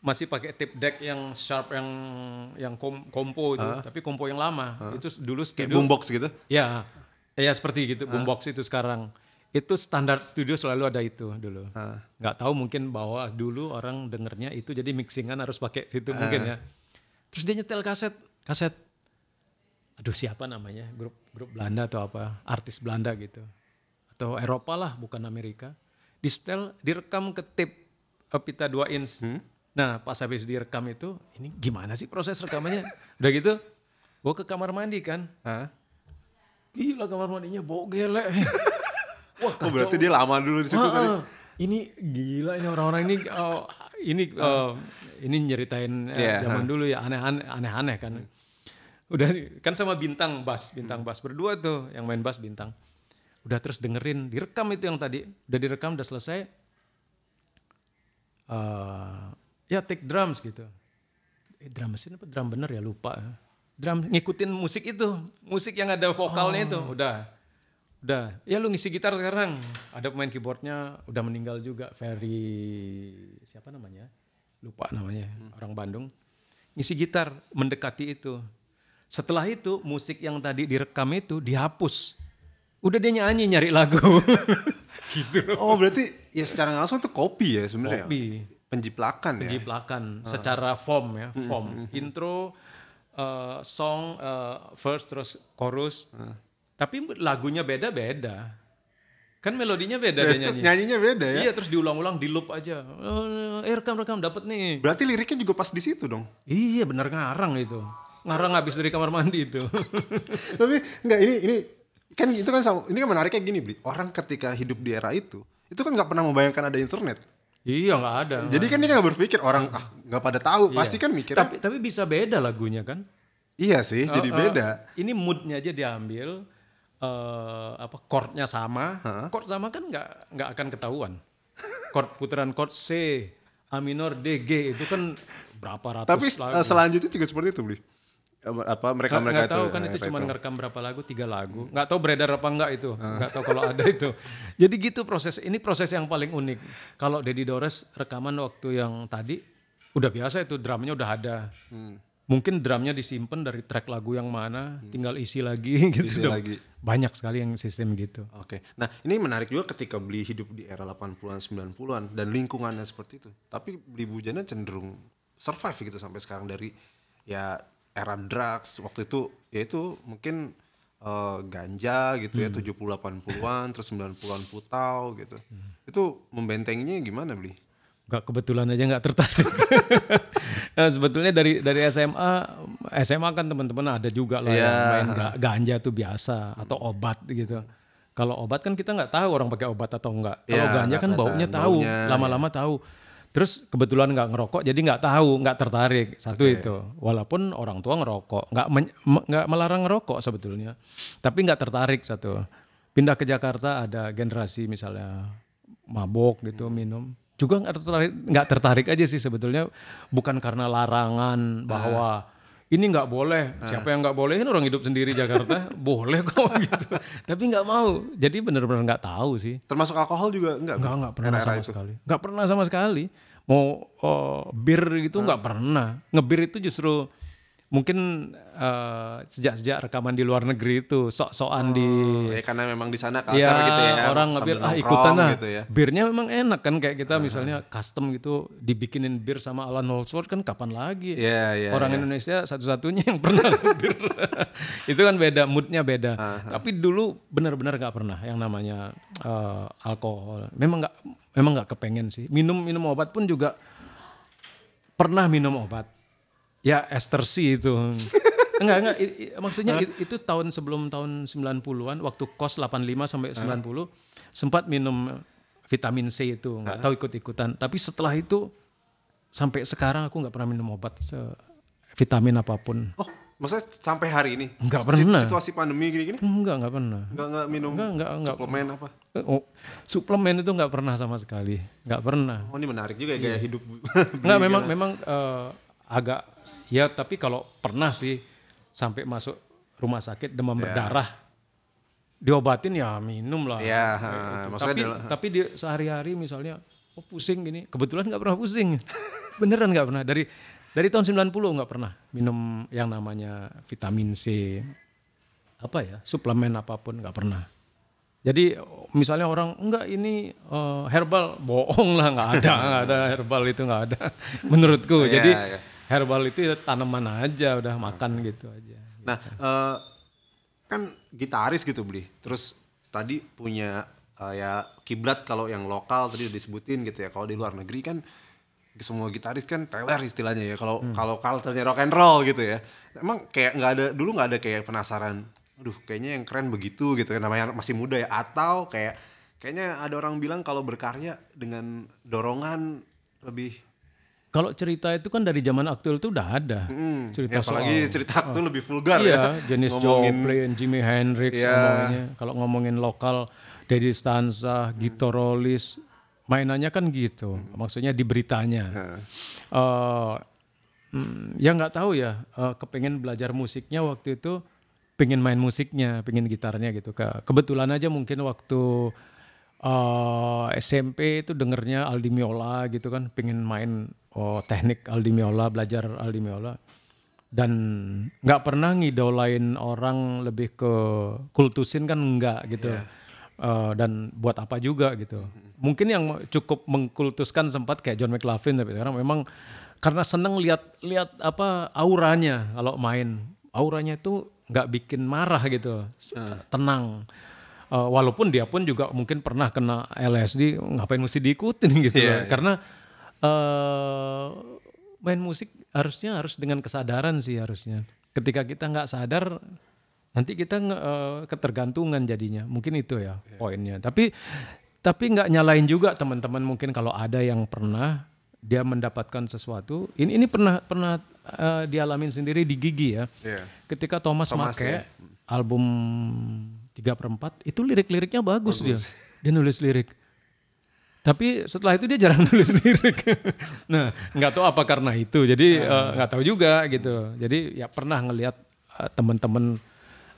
[SPEAKER 1] masih pakai tip deck yang sharp yang yang kom kompo itu uh. tapi kompo yang lama uh. itu dulu studio Kayak boombox gitu ya Iya seperti gitu, ah. boombox itu sekarang. Itu standar studio selalu ada itu dulu. Ah. tahu mungkin bahwa dulu orang dengernya itu jadi mixingan harus pakai situ ah. mungkin ya. Terus dia nyetel kaset, kaset. Aduh siapa namanya, grup grup Belanda atau apa, artis Belanda gitu. Atau Eropa lah, bukan Amerika. Di setel, direkam ke tape eh, pita 2 inch. Hmm? Nah pas habis direkam itu, ini gimana sih proses rekamannya? Udah gitu, gue ke kamar mandi kan. Ah Gila kamar mandinya bau gelek. Eh. Wah, oh, kacau. Oh, berarti dia lama dulu di situ tadi. Ini gila ini orang-orang ini uh, ini uh, ini nyeritain uh, yeah. zaman dulu ya aneh-aneh aneh-aneh kan. Udah kan sama bintang bass, bintang bass berdua tuh yang main bass bintang. Udah terus dengerin, direkam itu yang tadi, udah direkam udah selesai. Uh, ya take drums gitu. Eh, drum mesin apa drum bener ya lupa drum ngikutin musik itu musik yang ada vokalnya oh. itu udah udah ya lu ngisi gitar sekarang ada pemain keyboardnya udah meninggal juga Ferry siapa namanya lupa namanya hmm. orang Bandung ngisi gitar mendekati itu setelah itu musik yang tadi direkam itu dihapus udah dia nyanyi nyari lagu
[SPEAKER 2] gitu oh berarti ya secara langsung itu kopi ya sebenarnya copy penjiplakan, penjiplakan ya penjiplakan ah. secara
[SPEAKER 1] form ya hmm, form hmm, hmm. intro uh, song uh, eh, first terus chorus. Uh. Tapi lagunya beda-beda. Kan melodinya beda dia nyanyi. Nyanyinya beda ya. Iya, terus diulang-ulang di loop aja. Eh, eh rekam-rekam dapat nih. Berarti liriknya juga pas di situ dong. Iya, benar ngarang itu. Ngarang habis dari kamar mandi itu.
[SPEAKER 2] Tapi enggak ini ini kan itu kan sama, ini kan menariknya gini, Bli. Orang ketika hidup di era itu, itu kan nggak pernah membayangkan ada internet.
[SPEAKER 1] Iya nggak ada. Jadi
[SPEAKER 2] kan dia nggak berpikir orang ah nggak pada tahu iya. pasti kan
[SPEAKER 1] mikir. Tapi tapi bisa beda lagunya kan?
[SPEAKER 2] Iya sih, uh, jadi uh, beda.
[SPEAKER 1] Ini moodnya aja diambil, uh, apa chordnya sama, huh? chord sama kan nggak nggak akan ketahuan. chord putaran chord C, A minor, D, G itu kan berapa ratus Tapi lagu.
[SPEAKER 2] selanjutnya juga seperti itu, beli apa kan mereka mereka nggak tahu itu, kan itu cuma ngerekam
[SPEAKER 1] berapa lagu tiga lagu nggak tahu beredar apa enggak itu ah. nggak tahu kalau ada itu jadi gitu proses ini proses yang paling unik kalau Dedi Dores rekaman waktu yang tadi udah biasa itu drumnya udah ada hmm. mungkin drumnya disimpan dari track lagu yang mana hmm. tinggal isi lagi gitu isi dong. lagi banyak sekali yang sistem gitu oke okay. nah ini menarik juga ketika beli hidup
[SPEAKER 2] di era 80-an 90-an dan lingkungannya seperti itu tapi beli bujana cenderung survive gitu sampai sekarang dari ya era drugs waktu itu ya itu mungkin uh, ganja gitu ya, hmm. ya 70 80-an terus 90-an putau gitu.
[SPEAKER 1] Hmm. Itu
[SPEAKER 2] membentengnya gimana, Bli?
[SPEAKER 1] Enggak kebetulan aja nggak tertarik. nah, sebetulnya dari dari SMA SMA kan teman-teman ada juga lah yeah. yang main ganja tuh biasa atau obat gitu. Kalau obat kan kita nggak tahu orang pakai obat atau enggak. Kalau yeah, ganja kan baunya tahu, lama-lama iya. tahu. Lama -lama ya. tahu Terus kebetulan nggak ngerokok, jadi nggak tahu, nggak tertarik satu okay. itu. Walaupun orang tua ngerokok, nggak nggak melarang ngerokok sebetulnya, tapi nggak tertarik satu. Pindah ke Jakarta ada generasi misalnya mabok gitu hmm. minum, juga nggak tertarik, nggak tertarik aja sih sebetulnya. Bukan karena larangan bahwa nah ini nggak boleh. Ah. Siapa yang nggak bolehin orang hidup sendiri Jakarta? boleh kok gitu. Tapi nggak mau. Jadi bener-bener nggak tahu sih. Termasuk alkohol
[SPEAKER 2] juga nggak? Nggak nggak pernah era -era sama itu. sekali.
[SPEAKER 1] Nggak pernah sama sekali. Mau oh, bir gitu ah. nggak pernah. Ngebir itu justru mungkin sejak eh, sejak-sejak rekaman di luar negeri itu sok-sokan oh, di ya karena memang di sana culture ya, gitu ya orang ngambil ah ikutan lah gitu ya. birnya memang enak kan kayak kita uh. misalnya custom gitu dibikinin bir sama Alan Holdsworth kan kapan lagi yeah, yeah, iya. orang yeah. Indonesia satu-satunya yang pernah bir itu kan beda moodnya beda uh -huh. tapi dulu benar-benar nggak pernah yang namanya uh, alkohol memang nggak memang nggak kepengen sih minum minum obat pun juga pernah minum obat Ya Esther C itu. enggak, enggak. I, i, maksudnya it, itu tahun sebelum tahun 90-an waktu kos 85 sampai 90 sempat minum vitamin C itu, enggak tahu ikut-ikutan. Tapi setelah itu sampai sekarang aku enggak pernah minum obat vitamin apapun. Oh, maksudnya sampai hari ini? Enggak pernah. Situasi pandemi gini-gini? Enggak, enggak pernah.
[SPEAKER 2] Enggak, enggak minum enggak, enggak, enggak, suplemen apa?
[SPEAKER 1] Oh, suplemen itu enggak pernah sama sekali. Enggak pernah. Oh, ini menarik juga ya iya. gaya hidup. enggak, memang memang uh, agak Ya tapi kalau pernah sih sampai masuk rumah sakit demam yeah. berdarah diobatin ya minum lah. Ya, yeah, gitu. tapi tapi di sehari-hari misalnya oh pusing gini, kebetulan nggak pernah pusing. Beneran nggak pernah dari dari tahun 90 nggak pernah minum yang namanya vitamin C apa ya, suplemen apapun nggak pernah. Jadi misalnya orang enggak ini uh, herbal bohong lah nggak ada nggak ada herbal itu nggak ada menurutku. Iya, Jadi yeah herbal itu ya tanaman aja udah makan gitu aja. Nah, gitu. uh,
[SPEAKER 2] kan gitaris gitu beli. Terus tadi punya uh, ya kiblat kalau yang lokal tadi udah disebutin gitu ya. Kalau di luar negeri kan semua gitaris kan teler istilahnya ya. Kalau hmm. kalau culturenya rock and roll gitu ya. Emang kayak nggak ada dulu nggak ada kayak penasaran. Aduh, kayaknya yang keren begitu gitu kan namanya masih muda ya atau kayak kayaknya ada orang bilang kalau berkarya dengan dorongan lebih
[SPEAKER 1] kalau cerita itu kan dari zaman aktual itu udah ada. Hmm, cerita ya, apalagi soal, cerita itu uh, lebih vulgar iya, ya. jenis ngomongin, Joplin, Jimi Hendrix yeah. Kalau ngomongin lokal, Deddy Stanza, hmm. Gito Rolis, mainannya kan gitu. Hmm. Maksudnya di beritanya. Hmm. Uh, Hmm, ya nggak tahu ya, uh, eh, kepengen belajar musiknya waktu itu, pengen main musiknya, pengen gitarnya gitu. Ke kebetulan aja mungkin waktu uh, eh, SMP itu dengernya Aldi Miola gitu kan, pengen main oh, teknik Aldi Miola, belajar Aldi Miola. Dan nggak pernah ngidolain orang lebih ke kultusin kan enggak gitu. Yeah. Iya. Uh, dan buat apa juga gitu. Mm-hmm. Mungkin yang cukup mengkultuskan sempat kayak John McLaughlin tapi sekarang memang karena seneng lihat lihat apa auranya kalau main. Auranya itu nggak bikin marah gitu, ah. tenang uh, walaupun dia pun juga mungkin pernah kena LSD ngapain mesti diikutin gitu yeah, yeah. karena uh, main musik harusnya harus dengan kesadaran sih harusnya. Ketika kita nggak sadar nanti kita uh, ketergantungan jadinya. Mungkin itu ya yeah. poinnya. Tapi tapi nggak nyalain juga teman-teman mungkin kalau ada yang pernah dia mendapatkan sesuatu. Ini ini pernah pernah uh, dialamin sendiri di gigi ya. Yeah. Ketika Thomas, Thomas make ya. album tiga perempat itu lirik-liriknya bagus, bagus dia. Dia nulis lirik tapi setelah itu dia jarang nulis lirik. nah, nggak tahu apa karena itu. Jadi ah. eh, nggak uh. uh, tahu juga gitu. Jadi ya pernah ngelihat uh, eh, teman-teman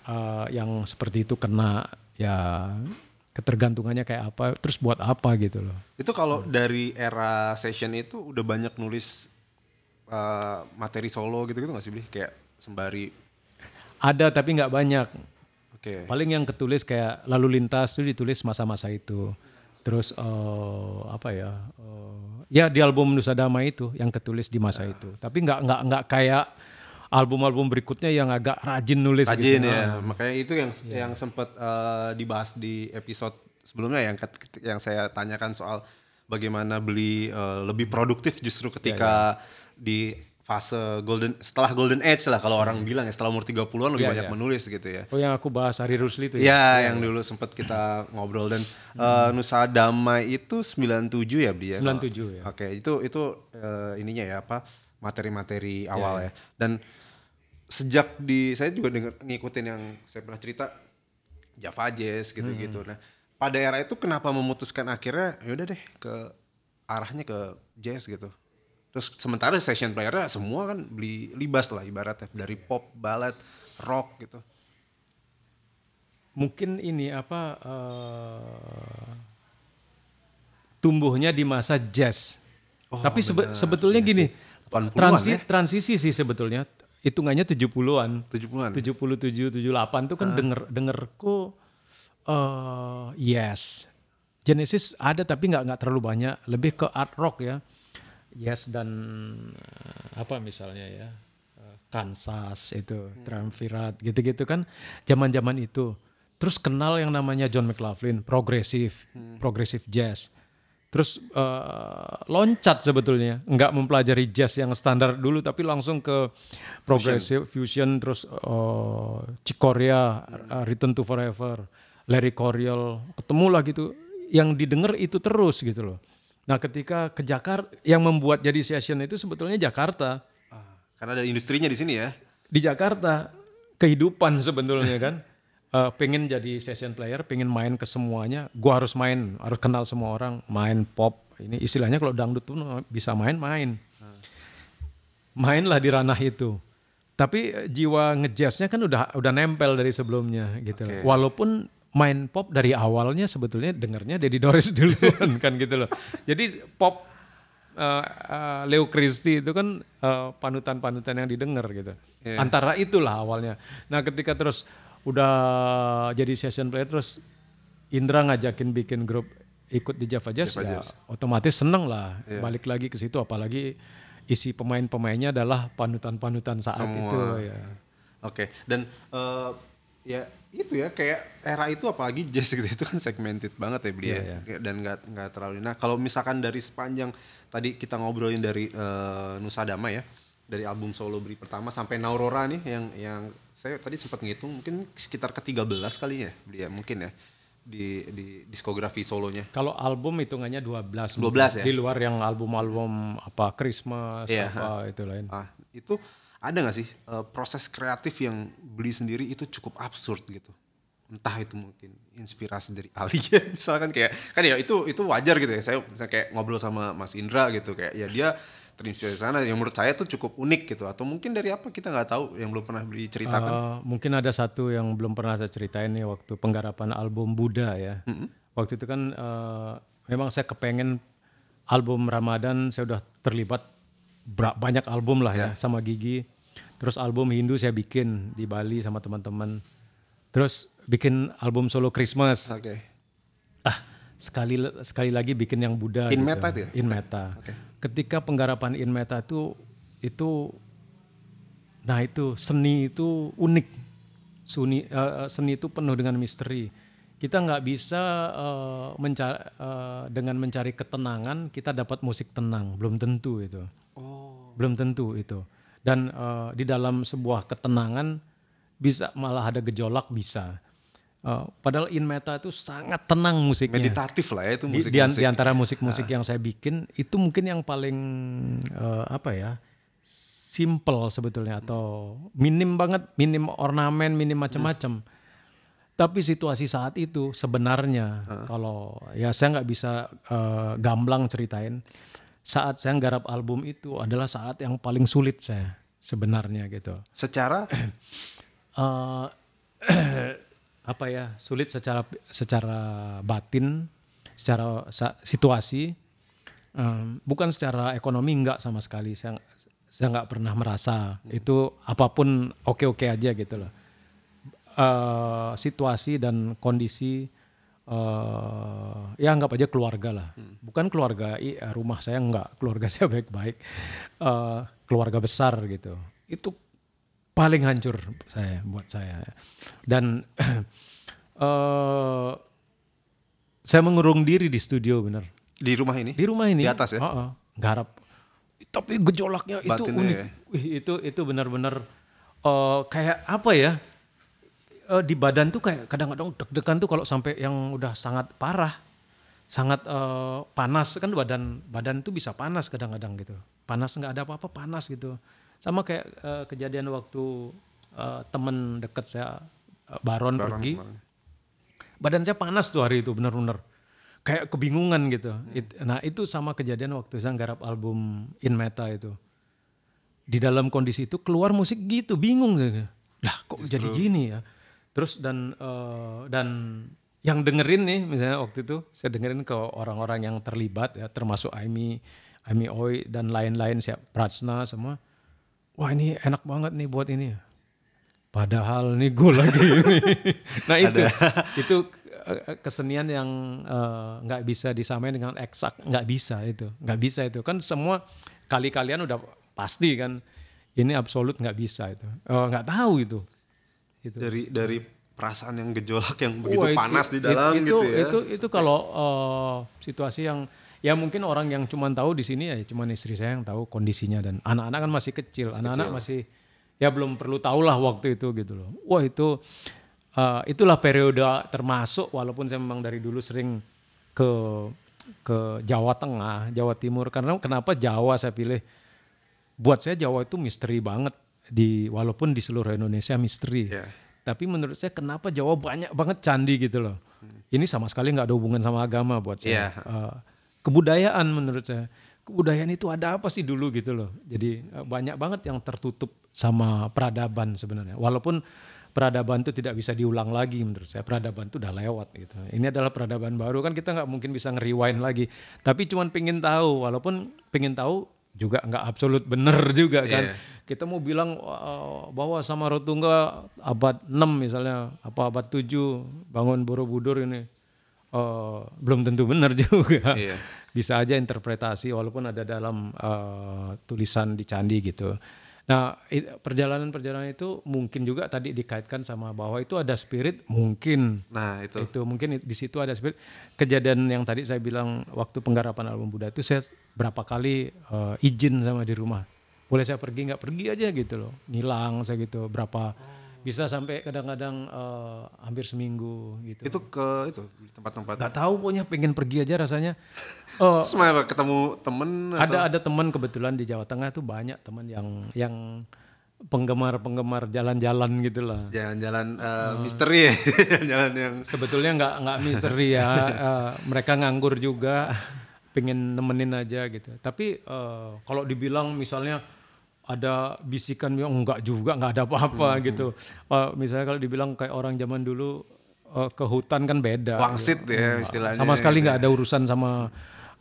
[SPEAKER 1] uh, eh, yang seperti itu kena ya ketergantungannya kayak apa, terus buat apa gitu loh.
[SPEAKER 2] Itu kalau uh. dari era session itu udah banyak nulis uh, materi solo gitu-gitu nggak sih Bli? Kayak sembari?
[SPEAKER 1] Ada tapi nggak banyak. Okay. Paling yang ketulis kayak lalu lintas itu ditulis masa-masa itu terus uh, apa ya uh, ya di album Nusa Damai itu yang ketulis di masa ya. itu tapi nggak nggak nggak kayak album-album berikutnya yang agak rajin nulis gitu. rajin gitu. ya ah. makanya
[SPEAKER 2] itu yang ya. yang sempat uh, eh, dibahas di episode sebelumnya yang yang saya tanyakan soal bagaimana beli uh, lebih produktif justru ketika ya, ya. di fase golden setelah golden age lah kalau hmm. orang bilang ya setelah umur 30-an lebih yeah, banyak yeah. menulis gitu ya.
[SPEAKER 1] Oh yang aku bahas Hari Rusli itu ya. Iya, yeah. yang iya.
[SPEAKER 2] dulu sempat kita hmm. ngobrol dan hmm. uh, Nusa Damai itu 97 ya dia. Ya? 97 ya. Oke, okay, itu itu uh, ininya ya apa materi-materi iya, awal yeah. ya. Dan sejak di saya juga denger, ngikutin yang saya pernah cerita Java Jazz gitu-gitu. Hmm. Nah, pada era itu kenapa memutuskan akhirnya yaudah deh ke arahnya ke jazz gitu Terus sementara session playernya semua kan beli libas lah ibaratnya dari pop, ballad, rock gitu.
[SPEAKER 1] Mungkin ini apa uh, tumbuhnya di masa jazz. Oh, Tapi sebe sebetulnya iya gini, transi ya? transisi sih sebetulnya hitungannya 70-an. 70-an. 77 78 tuh kan uh. denger dengerku uh, yes. Genesis ada tapi nggak nggak terlalu banyak, lebih ke art rock ya. Yes dan eh, apa misalnya ya eh, Kansas itu hmm. Triumvirat gitu-gitu kan zaman-zaman itu terus kenal yang namanya John McLaughlin progresif hmm. progresif jazz terus uh, loncat sebetulnya nggak mempelajari jazz yang standar dulu tapi langsung ke progresif fusion, fusion terus uh, Cikoria hmm. Return to Forever Larry Coryell ketemu lah gitu yang didengar itu terus gitu loh Nah, ketika ke Jakarta yang membuat jadi session itu sebetulnya Jakarta. Ah, karena ada industrinya di sini ya. Di Jakarta kehidupan sebetulnya kan. uh, pengen jadi session player, pengen main ke semuanya. Gua harus main, harus kenal semua orang, main pop. Ini istilahnya kalau dangdut tuh eh, bisa main, main. Ah. Mainlah di ranah itu. Tapi eh, jiwa ngejazznya kan udah udah nempel dari sebelumnya gitu. Okay. Walaupun main pop dari awalnya sebetulnya dengarnya Deddy Doris duluan kan gitu loh. Jadi pop uh, uh, Leo Christie itu kan panutan eh, panutan-panutan yang didengar gitu. Yeah. Antara itulah awalnya. Nah ketika terus udah jadi session player terus Indra ngajakin bikin grup ikut di Java Jazz, Java ya Jazz. otomatis seneng lah yeah. balik lagi ke situ apalagi isi pemain-pemainnya adalah panutan-panutan saat Semua. itu ya.
[SPEAKER 2] Oke okay. dan uh, ya itu ya kayak era itu apalagi jazz gitu itu kan segmented banget ya beliau yeah, yeah. Iya. dan nggak nggak terlalu nah kalau misalkan dari sepanjang tadi kita ngobrolin dari uh, Nusa Dama ya dari album solo beri pertama sampai Naurora nih yang yang saya tadi sempat ngitung mungkin sekitar ke-13 kalinya beliau ya, mungkin ya di di diskografi solonya.
[SPEAKER 1] Kalau album hitungannya 12. 12 ya. Di luar yang album-album apa Christmas yeah, apa ha.
[SPEAKER 2] itu lain. Ah, itu ada nggak sih uh, proses kreatif yang beli sendiri itu cukup absurd gitu entah itu mungkin inspirasi dari alien misalkan kayak kan ya itu itu wajar gitu ya saya misalnya kayak ngobrol sama Mas Indra gitu kayak ya dia terinspirasi sana yang menurut saya tuh cukup unik gitu atau mungkin dari apa kita nggak tahu yang belum pernah beli ceritakan uh, eh,
[SPEAKER 1] mungkin ada satu yang belum pernah saya ceritain nih waktu penggarapan album Buddha ya mm -hmm. waktu itu kan uh, memang saya kepengen album Ramadan saya udah terlibat banyak album lah ya, ya sama Gigi. Terus album Hindu saya bikin di Bali sama teman-teman. Terus bikin album solo Christmas. Oke. Okay. Ah, sekali sekali lagi bikin yang Buddha. In gitu. Meta itu ya? In Meta. Okay. Ketika penggarapan In Meta itu itu nah itu seni itu unik. Suni, uh, seni itu penuh dengan misteri. Kita nggak bisa uh, eh, mencari, uh, dengan mencari ketenangan kita dapat musik tenang, belum tentu itu. Oh belum tentu itu dan uh, di dalam sebuah ketenangan bisa malah ada gejolak bisa uh, padahal in meta itu sangat tenang musiknya meditatif lah ya itu musik, -musik. Di, di, antara iya. musik-musik nah. yang saya bikin itu mungkin yang paling uh, apa ya simple sebetulnya atau minim banget minim ornamen minim macam-macam hmm. tapi situasi saat itu sebenarnya hmm. kalau ya saya nggak bisa uh, gamblang ceritain saat saya garap album itu adalah saat yang paling sulit saya sebenarnya gitu. Secara uh, apa ya sulit secara secara batin, secara sa, situasi, um, bukan secara ekonomi enggak sama sekali. Saya saya nggak pernah merasa hmm. itu apapun oke oke aja gitu loh. Uh, situasi dan kondisi uh, ya anggap aja keluarga lah. Hmm. Bukan keluarga eh, rumah saya enggak, keluarga saya baik-baik. Uh, keluarga besar gitu. Itu paling hancur saya buat saya. Dan uh, saya mengurung diri di studio benar. Di rumah ini? Di rumah ini. Di atas ya? Uh -uh, garap. Tapi gejolaknya Batin itu unik. Ya? Itu itu benar-benar uh, kayak apa ya? uh, di badan tuh kayak kadang-kadang deg-degan tuh kalau sampai yang udah sangat parah, sangat uh, panas kan badan badan tuh bisa panas kadang-kadang gitu. Panas nggak ada apa-apa panas gitu. Sama kayak uh, kejadian waktu uh, temen deket saya uh, Baron, Baron pergi. Baron. Badan saya panas tuh hari itu bener-bener kayak kebingungan gitu. Hmm. It, nah itu sama kejadian waktu saya garap album In Meta itu. Di dalam kondisi itu keluar musik gitu, bingung saya. Lah kok Just jadi gini ya? terus dan uh, dan yang dengerin nih misalnya waktu itu saya dengerin ke orang-orang yang terlibat ya termasuk Aimi Aimi Oi dan lain-lain siap Prajna semua wah ini enak banget nih buat ini padahal nih gue lagi ini nah itu itu eh, kesenian yang eh, nggak uh, bisa disamain dengan eksak nggak bisa itu nggak bisa itu kan semua kali kalian udah pasti kan ini absolut nggak bisa itu nggak uh, tahu itu
[SPEAKER 2] Gitu. Dari dari perasaan yang gejolak yang begitu Wah, itu, panas di dalam itu, gitu ya. Itu
[SPEAKER 1] itu kalau uh, situasi yang ya mungkin orang yang cuma tahu di sini ya cuma istri saya yang tahu kondisinya dan anak-anak kan masih kecil, anak-anak masih ya belum perlu tahu lah waktu itu gitu loh. Wah itu uh, itulah periode termasuk walaupun saya memang dari dulu sering ke ke Jawa Tengah, Jawa Timur karena kenapa Jawa saya pilih? Buat saya Jawa itu misteri banget di walaupun di seluruh Indonesia misteri. Yeah. Tapi menurut saya kenapa Jawa banyak banget candi gitu loh. Hmm. Ini sama sekali nggak ada hubungan sama agama buat saya. Yeah. Ya. Uh, kebudayaan menurut saya. Kebudayaan itu ada apa sih dulu gitu loh. Jadi uh, banyak banget yang tertutup sama peradaban sebenarnya. Walaupun peradaban itu tidak bisa diulang lagi menurut saya. Peradaban itu udah lewat gitu. Ini adalah peradaban baru kan kita nggak mungkin bisa ngeriwain lagi. Tapi cuman pengen tahu, walaupun pengen tahu juga nggak absolut benar juga kan. Iya. Kita mau bilang eh, sama sama Samarotungga abad 6 misalnya, apa abad 7 bangun Borobudur ini uh, belum tentu benar juga. Yeah. Bisa aja interpretasi walaupun ada dalam uh, tulisan di candi gitu. Nah, perjalanan-perjalanan itu mungkin juga tadi dikaitkan sama bahwa itu ada spirit mungkin. Nah, itu. Itu mungkin di situ ada spirit. Kejadian yang tadi saya bilang waktu penggarapan album Buddha itu saya berapa kali uh, izin sama di rumah. Boleh saya pergi nggak pergi aja gitu loh. Ngilang saya gitu berapa oh bisa sampai kadang-kadang uh, hampir seminggu gitu. Itu ke itu tempat-tempat. Gak tahu pokoknya pengen pergi aja rasanya. Uh, eh, semuanya ketemu temen? Ada atau? ada teman kebetulan di Jawa Tengah tuh banyak teman yang yang penggemar-penggemar jalan-jalan gitu lah. Jalan-jalan uh, uh, misteri ya. jalan yang sebetulnya nggak nggak misteri ya. uh, mereka nganggur juga, pengen nemenin aja gitu. Tapi uh, kalau dibilang misalnya ada bisikan yang enggak juga enggak ada apa-apa hmm. hmm. gitu. Uh, misalnya kalau dibilang kayak orang zaman dulu uh, ke hutan kan beda. Wangsit ya, ya istilahnya. Sama ya, sekali enggak ada urusan sama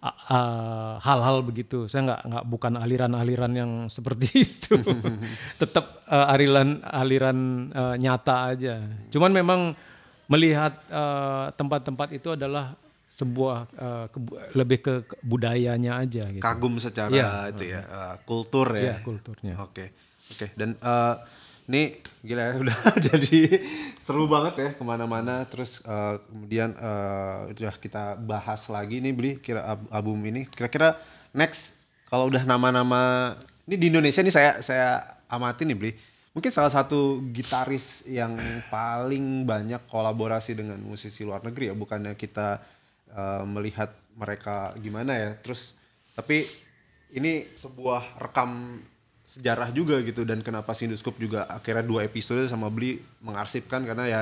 [SPEAKER 1] eh, hal-hal uh, uh, begitu. Saya enggak enggak bukan aliran-aliran yang seperti itu. Tetap uh, aliran aliran uh, nyata aja. Cuman memang melihat tempat-tempat uh, tempat -tempat itu adalah sebuah uh, eh, ke, lebih ke budayanya aja gitu. Kagum secara ya, itu
[SPEAKER 2] ya, uh, kultur ya. ya kulturnya. Oke. Okay. Oke, okay. dan uh, ini gila ya udah jadi seru banget ya kemana-mana terus uh, kemudian uh, udah kita bahas lagi nih beli kira album ini kira-kira next kalau udah nama-nama ini di Indonesia nih saya saya amati nih beli mungkin salah satu gitaris yang paling banyak kolaborasi dengan musisi luar negeri ya bukannya kita Eh, melihat mereka gimana ya terus tapi ini sebuah rekam sejarah juga gitu dan kenapa Sinduskop juga akhirnya dua episode sama Bli mengarsipkan karena ya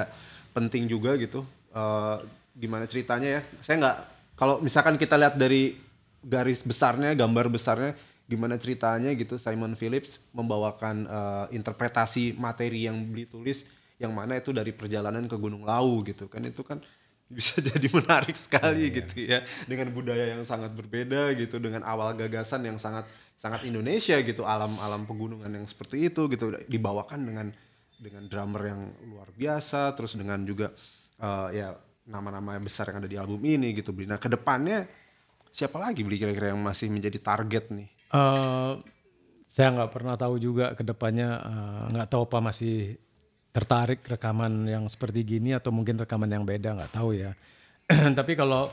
[SPEAKER 2] penting juga gitu uh, gimana ceritanya ya saya nggak kalau misalkan kita lihat dari garis besarnya gambar besarnya gimana ceritanya gitu Simon Phillips membawakan uh, interpretasi materi yang Bli tulis yang mana itu dari perjalanan ke Gunung Lawu gitu kan itu kan bisa jadi menarik sekali yeah, iya. gitu yeah. ya dengan budaya yang sangat berbeda gitu dengan awal gagasan yang sangat sangat Indonesia gitu alam-alam pegunungan yang seperti itu gitu dibawakan dengan dengan drummer yang luar biasa terus dengan juga uh, ya nama-nama yang besar yang ada di album ini gitu beli nah kedepannya siapa lagi beli kira-kira yang masih menjadi target nih
[SPEAKER 1] uh, saya nggak pernah tahu juga kedepannya eh, nggak uh, tahu apa masih tertarik rekaman yang seperti gini atau mungkin rekaman yang beda nggak tahu ya. Tapi kalau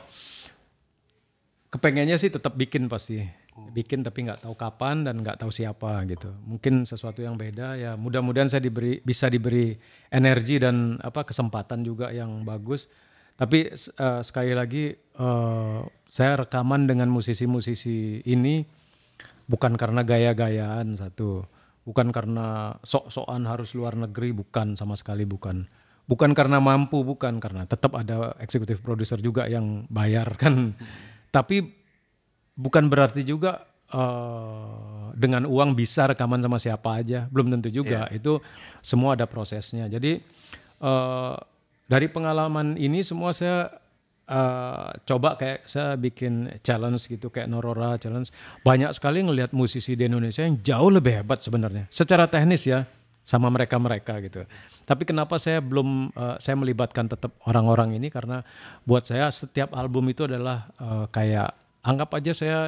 [SPEAKER 1] kepengennya sih tetap bikin pasti hmm. bikin tapi nggak tahu kapan dan nggak tahu siapa gitu mungkin sesuatu yang beda ya mudah-mudahan saya diberi bisa diberi energi dan apa kesempatan juga yang bagus tapi uh, sekali lagi uh, saya rekaman dengan musisi-musisi ini bukan karena gaya-gayaan satu bukan karena sok-sokan harus luar negeri, bukan sama sekali bukan. Bukan karena mampu, bukan karena tetap ada eksekutif produser juga yang bayar kan. Hmm. Tapi bukan berarti juga uh, dengan uang bisa rekaman sama siapa aja, belum tentu juga. Yeah. Itu semua ada prosesnya. Jadi uh, dari pengalaman ini semua saya uh, coba kayak saya bikin challenge gitu kayak Norora challenge banyak sekali ngelihat musisi di Indonesia yang jauh lebih hebat sebenarnya secara teknis ya sama mereka-mereka gitu. Tapi kenapa saya belum uh, saya melibatkan tetap orang-orang ini karena buat saya setiap album itu adalah uh, kayak anggap aja saya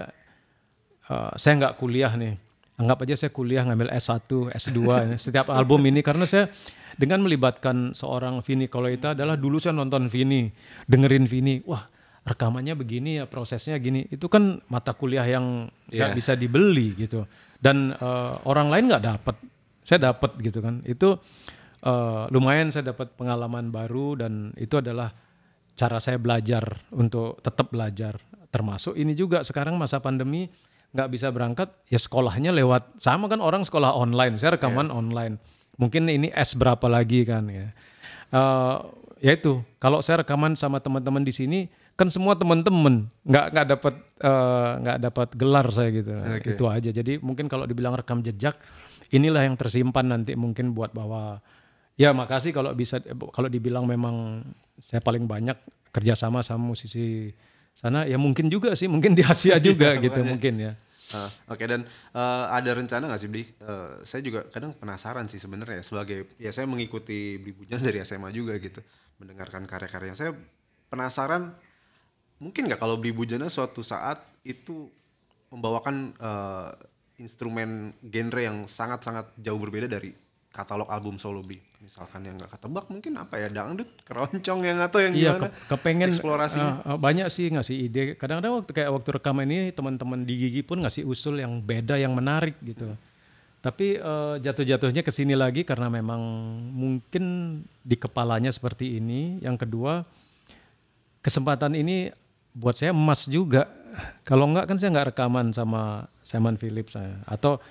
[SPEAKER 1] uh, saya nggak kuliah nih. Anggap aja saya kuliah ngambil S1, S2 setiap album ini karena saya dengan melibatkan seorang Vini Kalau itu adalah dulu saya nonton Vini, dengerin Vini, wah rekamannya begini ya prosesnya gini. Itu kan mata kuliah yang nggak yeah. bisa dibeli gitu. Dan uh, orang lain nggak dapat, saya dapat gitu kan. Itu uh, lumayan saya dapat pengalaman baru dan itu adalah cara saya belajar untuk tetap belajar. Termasuk ini juga sekarang masa pandemi nggak bisa berangkat ya sekolahnya lewat sama kan orang sekolah online saya rekaman yeah. online mungkin ini S berapa lagi kan ya. Uh, ya itu kalau saya rekaman sama teman-teman di sini kan semua teman-teman nggak nggak dapat eh, nggak uh, dapat gelar saya gitu nah, okay. itu aja jadi mungkin kalau dibilang rekam jejak inilah yang tersimpan nanti mungkin buat bahwa ya makasih kalau bisa kalau dibilang memang saya paling banyak kerjasama sama musisi sana ya mungkin juga sih mungkin di Asia juga iya, gitu mungkin ya
[SPEAKER 2] Uh, Oke okay, dan uh, ada rencana nggak sih Bli? Uh, saya juga kadang penasaran sih sebenarnya sebagai ya saya mengikuti Bli dari SMA juga gitu mendengarkan karya-karyanya. Saya penasaran mungkin nggak kalau Bli Bujana suatu saat itu membawakan uh, instrumen genre yang sangat-sangat jauh berbeda dari katalog album solo B misalkan yang nggak ketebak mungkin apa ya dangdut keroncong yang atau yang iya, gimana kepengen eksplorasi uh,
[SPEAKER 1] uh, banyak sih ngasih ide kadang-kadang waktu kayak waktu rekaman ini teman-teman di gigi pun ngasih usul yang beda yang menarik gitu hmm. tapi uh, jatuh-jatuhnya ke sini lagi karena memang mungkin di kepalanya seperti ini yang kedua kesempatan ini buat saya emas juga kalau enggak kan saya nggak rekaman sama Simon Phillips saya atau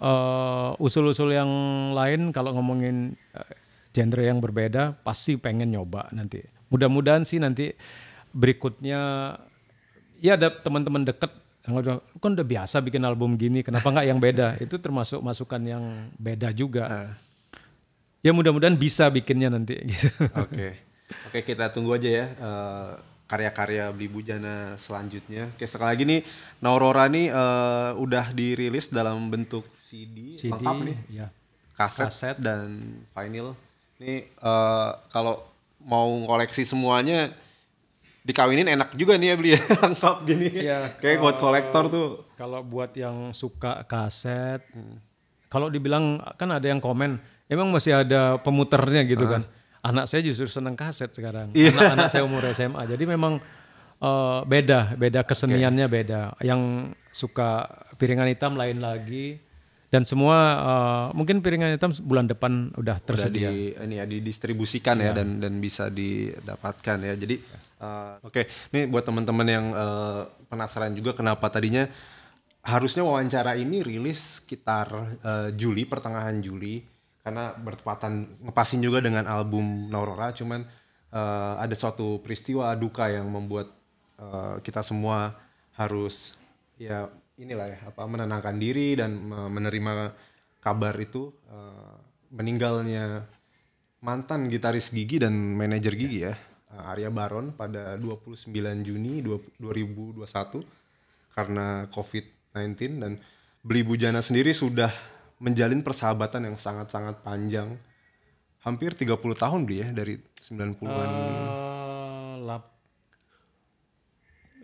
[SPEAKER 1] uh, usul-usul yang lain kalau ngomongin uh, genre yang berbeda pasti pengen nyoba nanti. Mudah-mudahan sih nanti berikutnya ya ada teman-teman deket yang udah kan udah biasa bikin album gini, kenapa nggak yang beda? Itu termasuk masukan yang beda juga. Uh. Ya mudah-mudahan bisa bikinnya nanti. Gitu. Oke, okay.
[SPEAKER 2] oke okay, kita tunggu aja ya. Uh karya-karya Beli Bujana selanjutnya. Oke, sekali lagi nih Naurora nih uh, udah dirilis dalam bentuk CD, CD lengkap nih. Ya. Kaset, Kaset dan vinyl. Nih uh, kalau mau koleksi semuanya dikawinin enak juga nih ya beli lengkap gini.
[SPEAKER 1] Ya Kayak buat kolektor tuh. Kalau buat yang suka kaset, hmm. kalau dibilang kan ada yang komen, emang masih ada pemuternya gitu ah. kan anak saya justru seneng kaset sekarang. Yeah. Anak-anak saya umur SMA. Jadi memang uh, beda, beda keseniannya okay. beda. Yang suka piringan hitam lain lagi dan semua uh, mungkin piringan hitam bulan depan udah tersedia.
[SPEAKER 2] Udah di, ini ya didistribusikan ya, ya dan dan bisa didapatkan ya. Jadi uh, oke, okay. ini buat teman-teman yang uh, penasaran juga kenapa tadinya harusnya wawancara ini rilis sekitar uh, Juli pertengahan Juli karena bertepatan ngepasin juga dengan album Naurora cuman uh, ada suatu peristiwa duka yang membuat uh, kita semua harus ya inilah ya apa menenangkan diri dan menerima kabar itu uh, meninggalnya mantan gitaris Gigi dan manajer Gigi ya Arya Baron pada 29 Juni 2021 karena COVID-19 dan Beli Bujana sendiri sudah menjalin persahabatan yang sangat-sangat panjang. Hampir 30 tahun dia ya, dari 90-an. Uh, eh,
[SPEAKER 1] lap.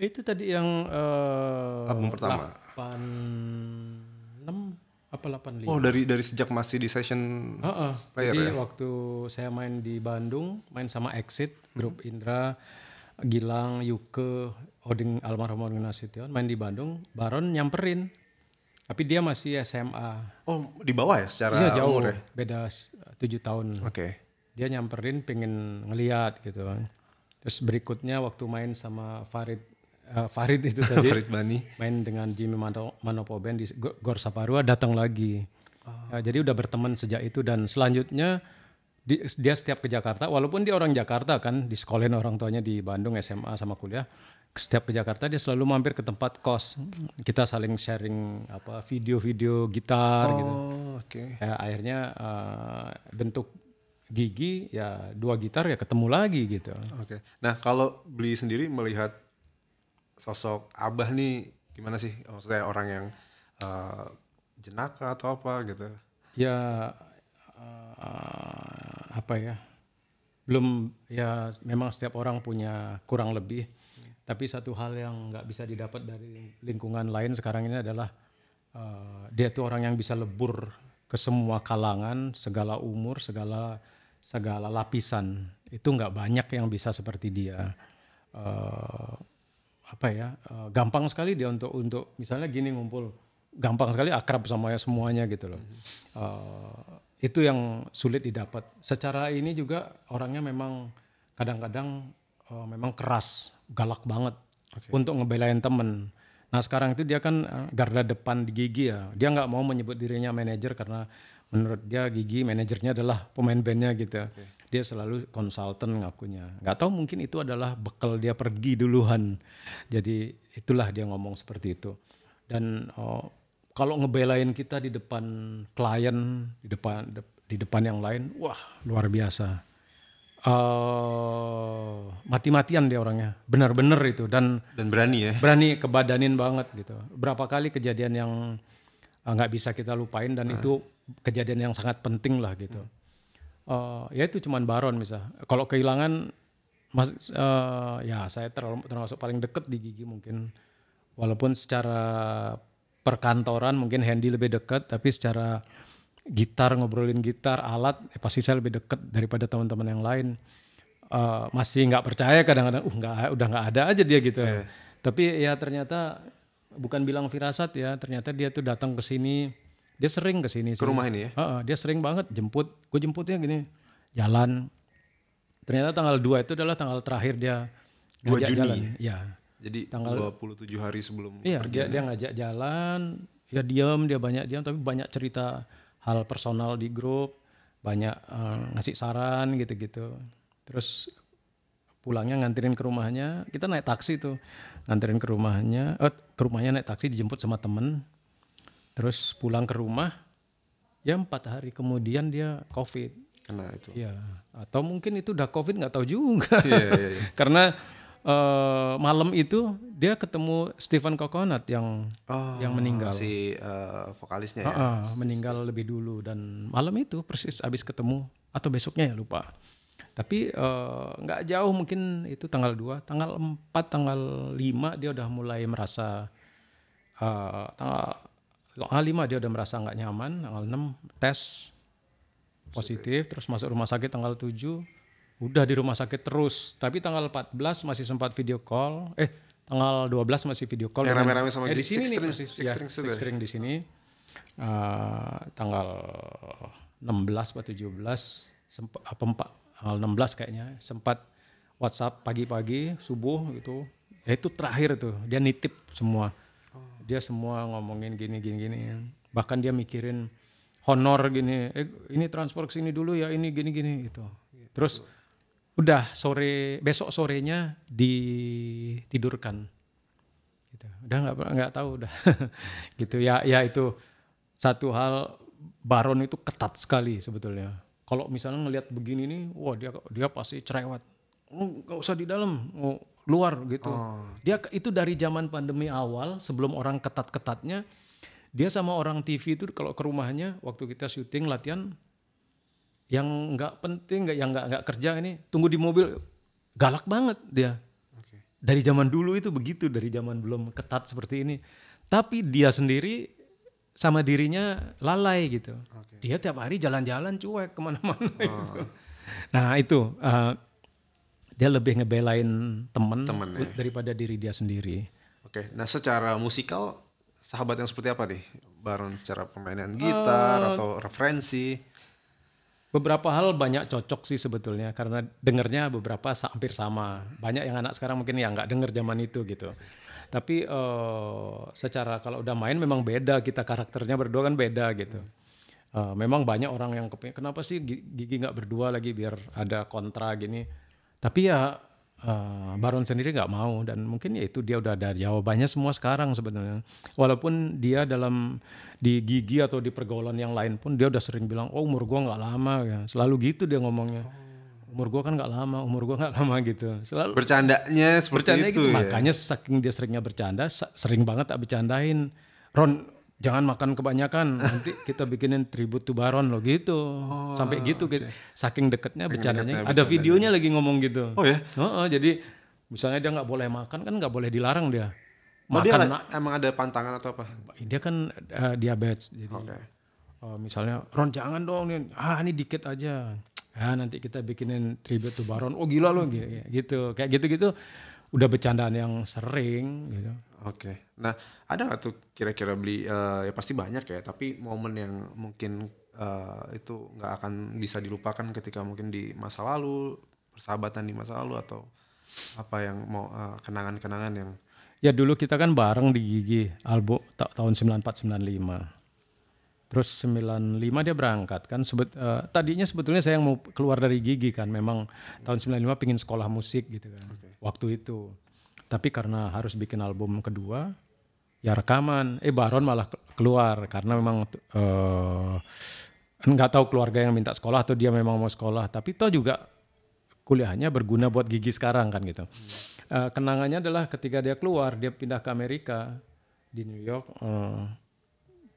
[SPEAKER 1] Itu tadi yang uh, album pertama. 86 apa 85? Oh, dari dari
[SPEAKER 2] sejak masih di session uh -uh. player Jadi ya.
[SPEAKER 1] waktu saya main di Bandung, main sama Exit, hmm. grup hmm. Indra, Gilang, Yuke, Oding almarhum Oding Nasution, main di Bandung, Baron nyamperin tapi dia masih SMA. Oh, di bawah ya secara Iya jauh, umur ya? beda tujuh tahun. Oke. Okay. Dia nyamperin pengen ngeliat gitu. Kan. Terus berikutnya waktu main sama Farid uh, Farid itu tadi. Farid Bani. Main dengan Jimmy Mano, Manopo Band di Gor Saparua datang lagi. Oh. Uh, jadi udah berteman sejak itu dan selanjutnya di, dia setiap ke Jakarta walaupun dia orang Jakarta kan di sekolahin orang tuanya di Bandung SMA sama kuliah setiap ke Jakarta dia selalu mampir ke tempat kos kita saling sharing apa video-video gitar gitu. oh, gitu okay. ya, akhirnya uh, bentuk gigi ya dua gitar ya ketemu lagi gitu oke okay.
[SPEAKER 2] nah kalau beli sendiri melihat sosok abah nih gimana sih maksudnya orang yang uh, jenaka atau apa gitu
[SPEAKER 1] ya uh, apa ya belum ya memang setiap orang punya kurang lebih hmm. tapi satu hal yang nggak bisa didapat dari lingkungan lain sekarang ini adalah uh, dia tuh orang yang bisa lebur ke semua kalangan segala umur segala segala lapisan itu nggak banyak yang bisa seperti dia uh, apa ya uh, gampang sekali dia untuk untuk misalnya gini ngumpul gampang sekali akrab sama semuanya gitu loh uh, itu yang sulit didapat. Secara ini juga orangnya memang kadang-kadang uh, memang keras, galak banget okay. untuk ngebelain temen. Nah sekarang itu dia kan eh, garda depan di Gigi ya. Dia nggak mau menyebut dirinya manajer karena menurut dia Gigi manajernya adalah pemain bandnya gitu. Ya. Okay. Dia selalu konsultan ngakunya. Nggak tahu mungkin itu adalah bekal dia pergi duluan. Jadi itulah dia ngomong seperti itu. Dan oh, kalau ngebelain kita di depan klien, di depan di depan yang lain, wah luar biasa. Uh, mati-matian dia orangnya, benar-benar itu dan dan berani ya. Berani kebadanin banget gitu. Berapa kali kejadian yang eh, nggak uh, bisa kita lupain dan uh. itu kejadian yang sangat penting lah gitu. Uh, ya itu cuman Baron bisa. Kalau kehilangan mas uh, ya saya terlalu termasuk paling deket di gigi mungkin walaupun secara perkantoran mungkin handy lebih dekat tapi secara gitar ngobrolin gitar alat eh, pasti saya lebih dekat daripada teman-teman yang lain uh, masih nggak percaya kadang-kadang uh nggak udah nggak ada aja dia gitu yeah. tapi ya ternyata bukan bilang firasat ya ternyata dia tuh datang ke sini dia sering ke sini ke rumah ini ya uh, uh, dia sering banget jemput gue jemputnya gini jalan ternyata tanggal 2 itu adalah tanggal terakhir dia 2 Juni jalan. ya jadi tanggal
[SPEAKER 2] 27 hari sebelum Iya, dia, ya? dia
[SPEAKER 1] ngajak jalan, ya diam, dia banyak diam tapi banyak cerita hal personal di grup, banyak uh, ngasih saran gitu-gitu. Terus pulangnya nganterin ke rumahnya, kita naik taksi tuh. Nganterin ke rumahnya, eh ke rumahnya naik taksi dijemput sama temen. Terus pulang ke rumah, ya empat hari kemudian dia covid kena itu ya atau mungkin itu udah covid nggak tahu juga yeah, yeah, yeah. karena uh, malam itu dia ketemu Stephen Coconut yang oh, yang meninggal si uh, vokalisnya ya uh, meninggal lebih dulu dan malam itu persis habis ketemu atau besoknya ya lupa tapi eh, nggak uh, jauh mungkin itu tanggal 2 tanggal 4 tanggal 5 dia udah mulai merasa uh, tanggal tanggal 5 dia udah merasa nggak nyaman tanggal 6 tes positif terus masuk rumah sakit tanggal 7 udah di rumah sakit terus tapi tanggal 14 masih sempat video call eh tanggal 12 masih video call yang rame-rame sama eh, di sini nih masih ya, string di sini uh, tanggal 16 atau 17 sempat apa empat tanggal 16 kayaknya sempat WhatsApp pagi-pagi subuh gitu ya itu terakhir tuh dia nitip semua oh. dia semua ngomongin gini gini gini bahkan dia mikirin honor gini eh ini transfer ke sini dulu ya ini gini gini gitu iya, terus udah sore besok sorenya ditidurkan gitu. udah nggak nggak tahu udah gitu ya ya itu satu hal Baron itu ketat sekali sebetulnya kalau misalnya ngelihat begini nih wah dia dia pasti cerewet lu nggak usah di dalam oh, luar gitu oh. dia itu dari zaman pandemi awal sebelum orang ketat ketatnya dia sama orang TV itu kalau ke rumahnya waktu kita syuting latihan yang nggak penting nggak yang nggak nggak kerja ini tunggu di mobil galak banget dia okay. dari zaman dulu itu begitu dari zaman belum ketat seperti ini tapi dia sendiri sama dirinya lalai gitu okay. dia tiap hari jalan-jalan cuek kemana-mana oh. gitu. nah itu uh, dia lebih ngebelain temen, temen ya. daripada diri dia sendiri oke okay. nah secara
[SPEAKER 2] musikal sahabat yang seperti apa nih Baron secara pemainan eh, gitar uh, atau
[SPEAKER 1] referensi Beberapa hal banyak cocok sih sebetulnya karena dengernya beberapa hampir sama. Banyak yang anak sekarang mungkin yang nggak denger zaman itu gitu. Tapi uh, secara kalau udah main memang beda kita karakternya berdua kan beda gitu. Uh, memang banyak orang yang kepingin kenapa sih gigi nggak berdua lagi biar ada kontra gini. Tapi ya uh, Baron sendiri nggak mau dan mungkin ya itu dia udah ada jawabannya semua sekarang sebenarnya walaupun dia dalam di gigi atau di pergaulan yang lain pun dia udah sering bilang oh umur gua nggak lama ya selalu gitu dia ngomongnya umur gua kan nggak lama umur gua nggak lama gitu selalu bercandanya seperti bercandanya gitu. itu gitu. Ya? makanya saking dia seringnya bercanda sering banget tak bercandain Ron jangan makan kebanyakan nanti kita bikinin tribut to Baron lo gitu oh, sampai gitu, gitu. okay. saking deketnya bercandanya ada videonya lagi ngomong gitu oh ya oh, oh, jadi misalnya dia nggak boleh makan kan nggak boleh dilarang dia makan oh,
[SPEAKER 2] dia emang ada pantangan atau apa
[SPEAKER 1] dia kan uh, diabetes jadi okay. uh, eh, misalnya Ron jangan dong ah ini dikit aja ah nanti kita bikinin tribute to Baron oh gila lo gitu, gitu kayak gitu gitu udah bercandaan yang sering gitu.
[SPEAKER 2] Oke. Okay. Nah, ada nggak tuh kira-kira beli uh, ya pasti banyak ya, tapi momen yang mungkin uh, itu nggak akan bisa dilupakan ketika mungkin di masa lalu, persahabatan di masa lalu atau apa yang mau kenangan eh, kenangan-kenangan yang
[SPEAKER 1] Ya dulu kita kan bareng di Gigi Albo ta tahun 94 95. Terus 95 dia berangkat kan sebet uh, tadinya sebetulnya saya yang mau keluar dari gigi kan memang tahun 95 pingin sekolah musik gitu kan. Okay. Waktu itu. Tapi karena harus bikin album kedua ya rekaman eh Baron malah keluar karena memang uh, nggak tahu keluarga yang minta sekolah atau dia memang mau sekolah tapi toh juga kuliahnya berguna buat gigi sekarang kan gitu hmm. uh, kenangannya adalah ketika dia keluar dia pindah ke Amerika di New York uh,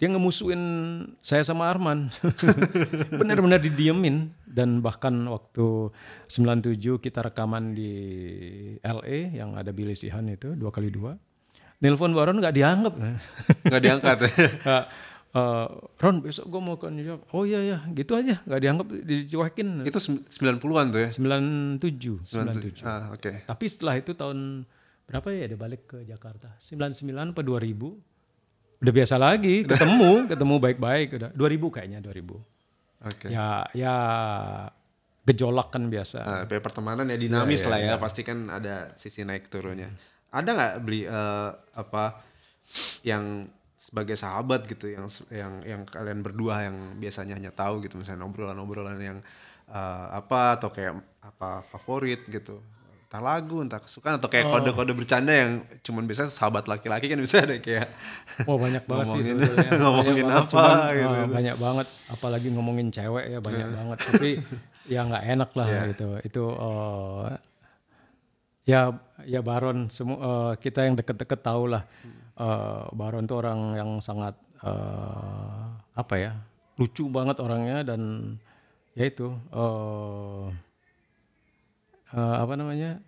[SPEAKER 1] dia ngemusuhin saya sama Arman. Benar-benar didiemin dan bahkan waktu 97 kita rekaman di LA yang ada Billy Sihan itu dua kali dua. Nelfon Warren nggak dianggap. Nggak diangkat. uh, Ron besok gue mau ke New York. Oh iya ya, gitu aja, nggak dianggap dicuekin. Itu 90-an tuh ya? 97, 97. 97. Ah, oke. Okay. Tapi setelah itu tahun berapa ya dia balik ke Jakarta? 99 atau 2000? udah biasa lagi ketemu ketemu baik-baik udah 2000 kayaknya 2000 oke okay. ya ya gejolak kan biasa uh, nah, pertemanan ya dinamis iya, iya, ya, ya, lah ya, ya pasti
[SPEAKER 2] kan ada sisi naik turunnya
[SPEAKER 1] ada nggak beli uh, apa
[SPEAKER 2] yang sebagai sahabat gitu yang yang yang kalian berdua yang biasanya hanya tahu gitu misalnya obrolan-obrolan yang uh, apa atau kayak apa favorit gitu entah lagu, entah kesukaan atau kayak oh. kode-kode oh. bercanda yang cuman bisa sahabat laki-laki kan bisa ada kayak
[SPEAKER 1] Oh, banyak banget ngomongin, sih sebenarnya. ngomongin banyak apa cuman, gitu. Oh, banyak banget apalagi ngomongin cewek ya banyak iya. banget tapi ya nggak enak lah yeah. gitu. Itu uh, ya ya Baron semua uh, eh, kita yang deket-deket tahu lah. Uh, Baron tuh orang yang sangat uh, apa ya? lucu banget orangnya dan ya itu uh, uh, apa namanya?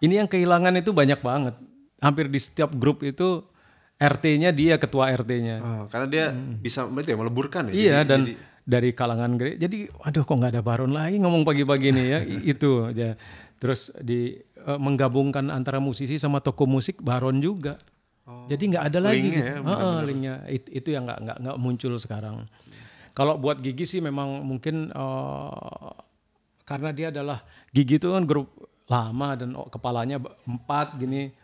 [SPEAKER 1] Ini yang kehilangan itu banyak banget. Hampir di setiap grup itu RT-nya dia ketua RT-nya. Oh, karena
[SPEAKER 2] dia hmm. bisa berarti ya meleburkan ya. Iya jadi, dan jadi...
[SPEAKER 1] dari kalangan gereja. Jadi aduh kok nggak ada baron lagi ngomong pagi-pagi ini ya itu ya. Terus di uh, menggabungkan antara musisi sama toko musik baron juga. Oh, jadi nggak ada lagi. Linknya gitu. ya, uh, -bener. linknya It, itu yang nggak nggak muncul sekarang. Kalau buat gigi sih memang mungkin uh, karena dia adalah gigi itu kan grup lama dan kepalanya empat gini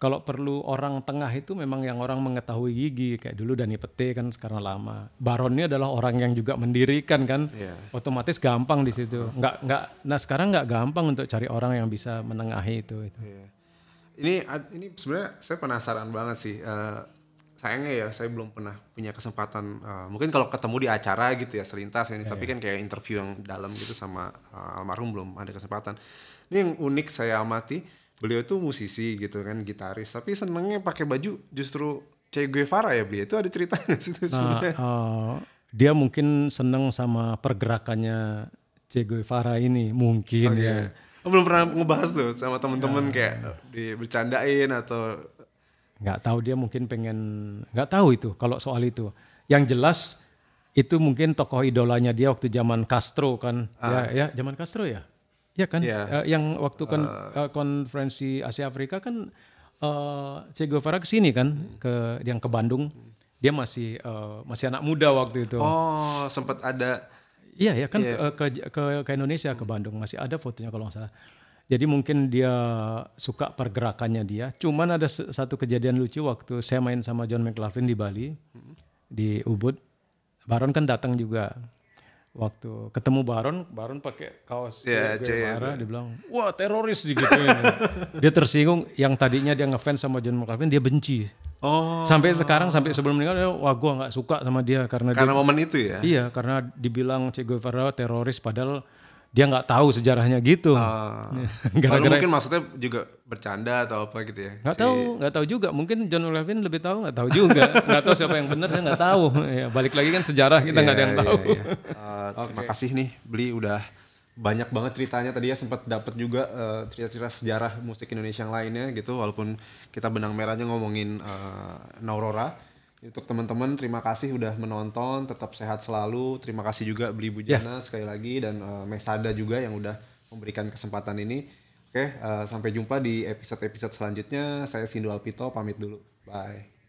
[SPEAKER 1] kalau perlu orang tengah itu memang yang orang mengetahui gigi kayak dulu Dani Pete kan sekarang lama Baronnya adalah orang yang juga mendirikan kan yeah. otomatis gampang di situ nggak nggak nah sekarang nggak gampang untuk cari orang yang bisa menengahi itu, itu. Yeah.
[SPEAKER 2] ini ini sebenarnya saya penasaran banget sih uh, sayangnya ya saya belum pernah punya kesempatan uh, mungkin kalau ketemu di acara gitu ya selintas ya ini ya, tapi iya. kan kayak interview yang dalam gitu sama uh, almarhum belum ada kesempatan ini yang unik saya amati beliau itu musisi gitu kan gitaris tapi senengnya pakai baju justru Che Guevara ya beliau itu ada ceritanya situ nah, sebenarnya
[SPEAKER 1] uh, dia mungkin seneng sama pergerakannya Che Guevara ini mungkin okay. Oh, iya. ya oh, belum
[SPEAKER 2] pernah ngebahas tuh sama temen-temen ya. kayak dibercandain atau
[SPEAKER 1] Nggak tahu dia mungkin pengen, nggak tahu itu kalau soal itu. Yang jelas itu mungkin tokoh idolanya dia waktu zaman Castro kan, ah. ya, ya zaman Castro ya, ya kan, yeah. Iya. uh, yang waktu kan uh. konferensi Asia Afrika kan uh, Che Guevara kesini kan hmm. ke yang ke Bandung, hmm. dia masih uh, masih anak muda waktu itu. Oh sempat ada Iya ya kan yeah. Iya. ke, ke ke ke Indonesia ke Bandung masih ada fotonya kalau nggak salah. Jadi mungkin dia suka pergerakannya dia. Cuman ada satu kejadian lucu waktu saya main sama John McLaughlin di Bali, hmm. di Ubud. Baron kan datang juga. Waktu ketemu Baron, Baron pakai kaos yeah, marah, dia bilang, wah teroris gitu. dia tersinggung, yang tadinya dia ngefans sama John McLaughlin, dia benci. Oh. Sampai sekarang, sampai sebelum meninggal, wah gue gak suka sama dia karena karena dia, momen itu ya. Iya, karena dibilang Che Guevara teroris, padahal dia nggak tahu sejarahnya gitu. Uh, Gara-gara mungkin
[SPEAKER 2] maksudnya juga bercanda atau apa gitu ya? Nggak si... tahu,
[SPEAKER 1] nggak tahu juga. Mungkin John Levin lebih tahu nggak tahu juga. nggak tahu siapa yang benar dia nggak tahu. Ya, balik lagi kan sejarah kita nggak yeah, ada yang iya, tahu. Yeah, yeah. Uh, okay. Terima kasih
[SPEAKER 2] nih, Beli udah banyak banget ceritanya tadi ya sempat dapat juga eh, cerita-cerita uh, sejarah musik Indonesia yang lainnya gitu walaupun kita benang merahnya ngomongin uh, eh, Naurora untuk teman-teman terima kasih udah menonton, tetap sehat selalu. Terima kasih juga Beli ya. Bujana yeah. sekali lagi dan uh, Mesada juga yang udah memberikan kesempatan ini. Oke, okay, uh, eh, sampai jumpa di episode-episode selanjutnya. Saya Sindu Alpito pamit dulu.
[SPEAKER 1] Bye.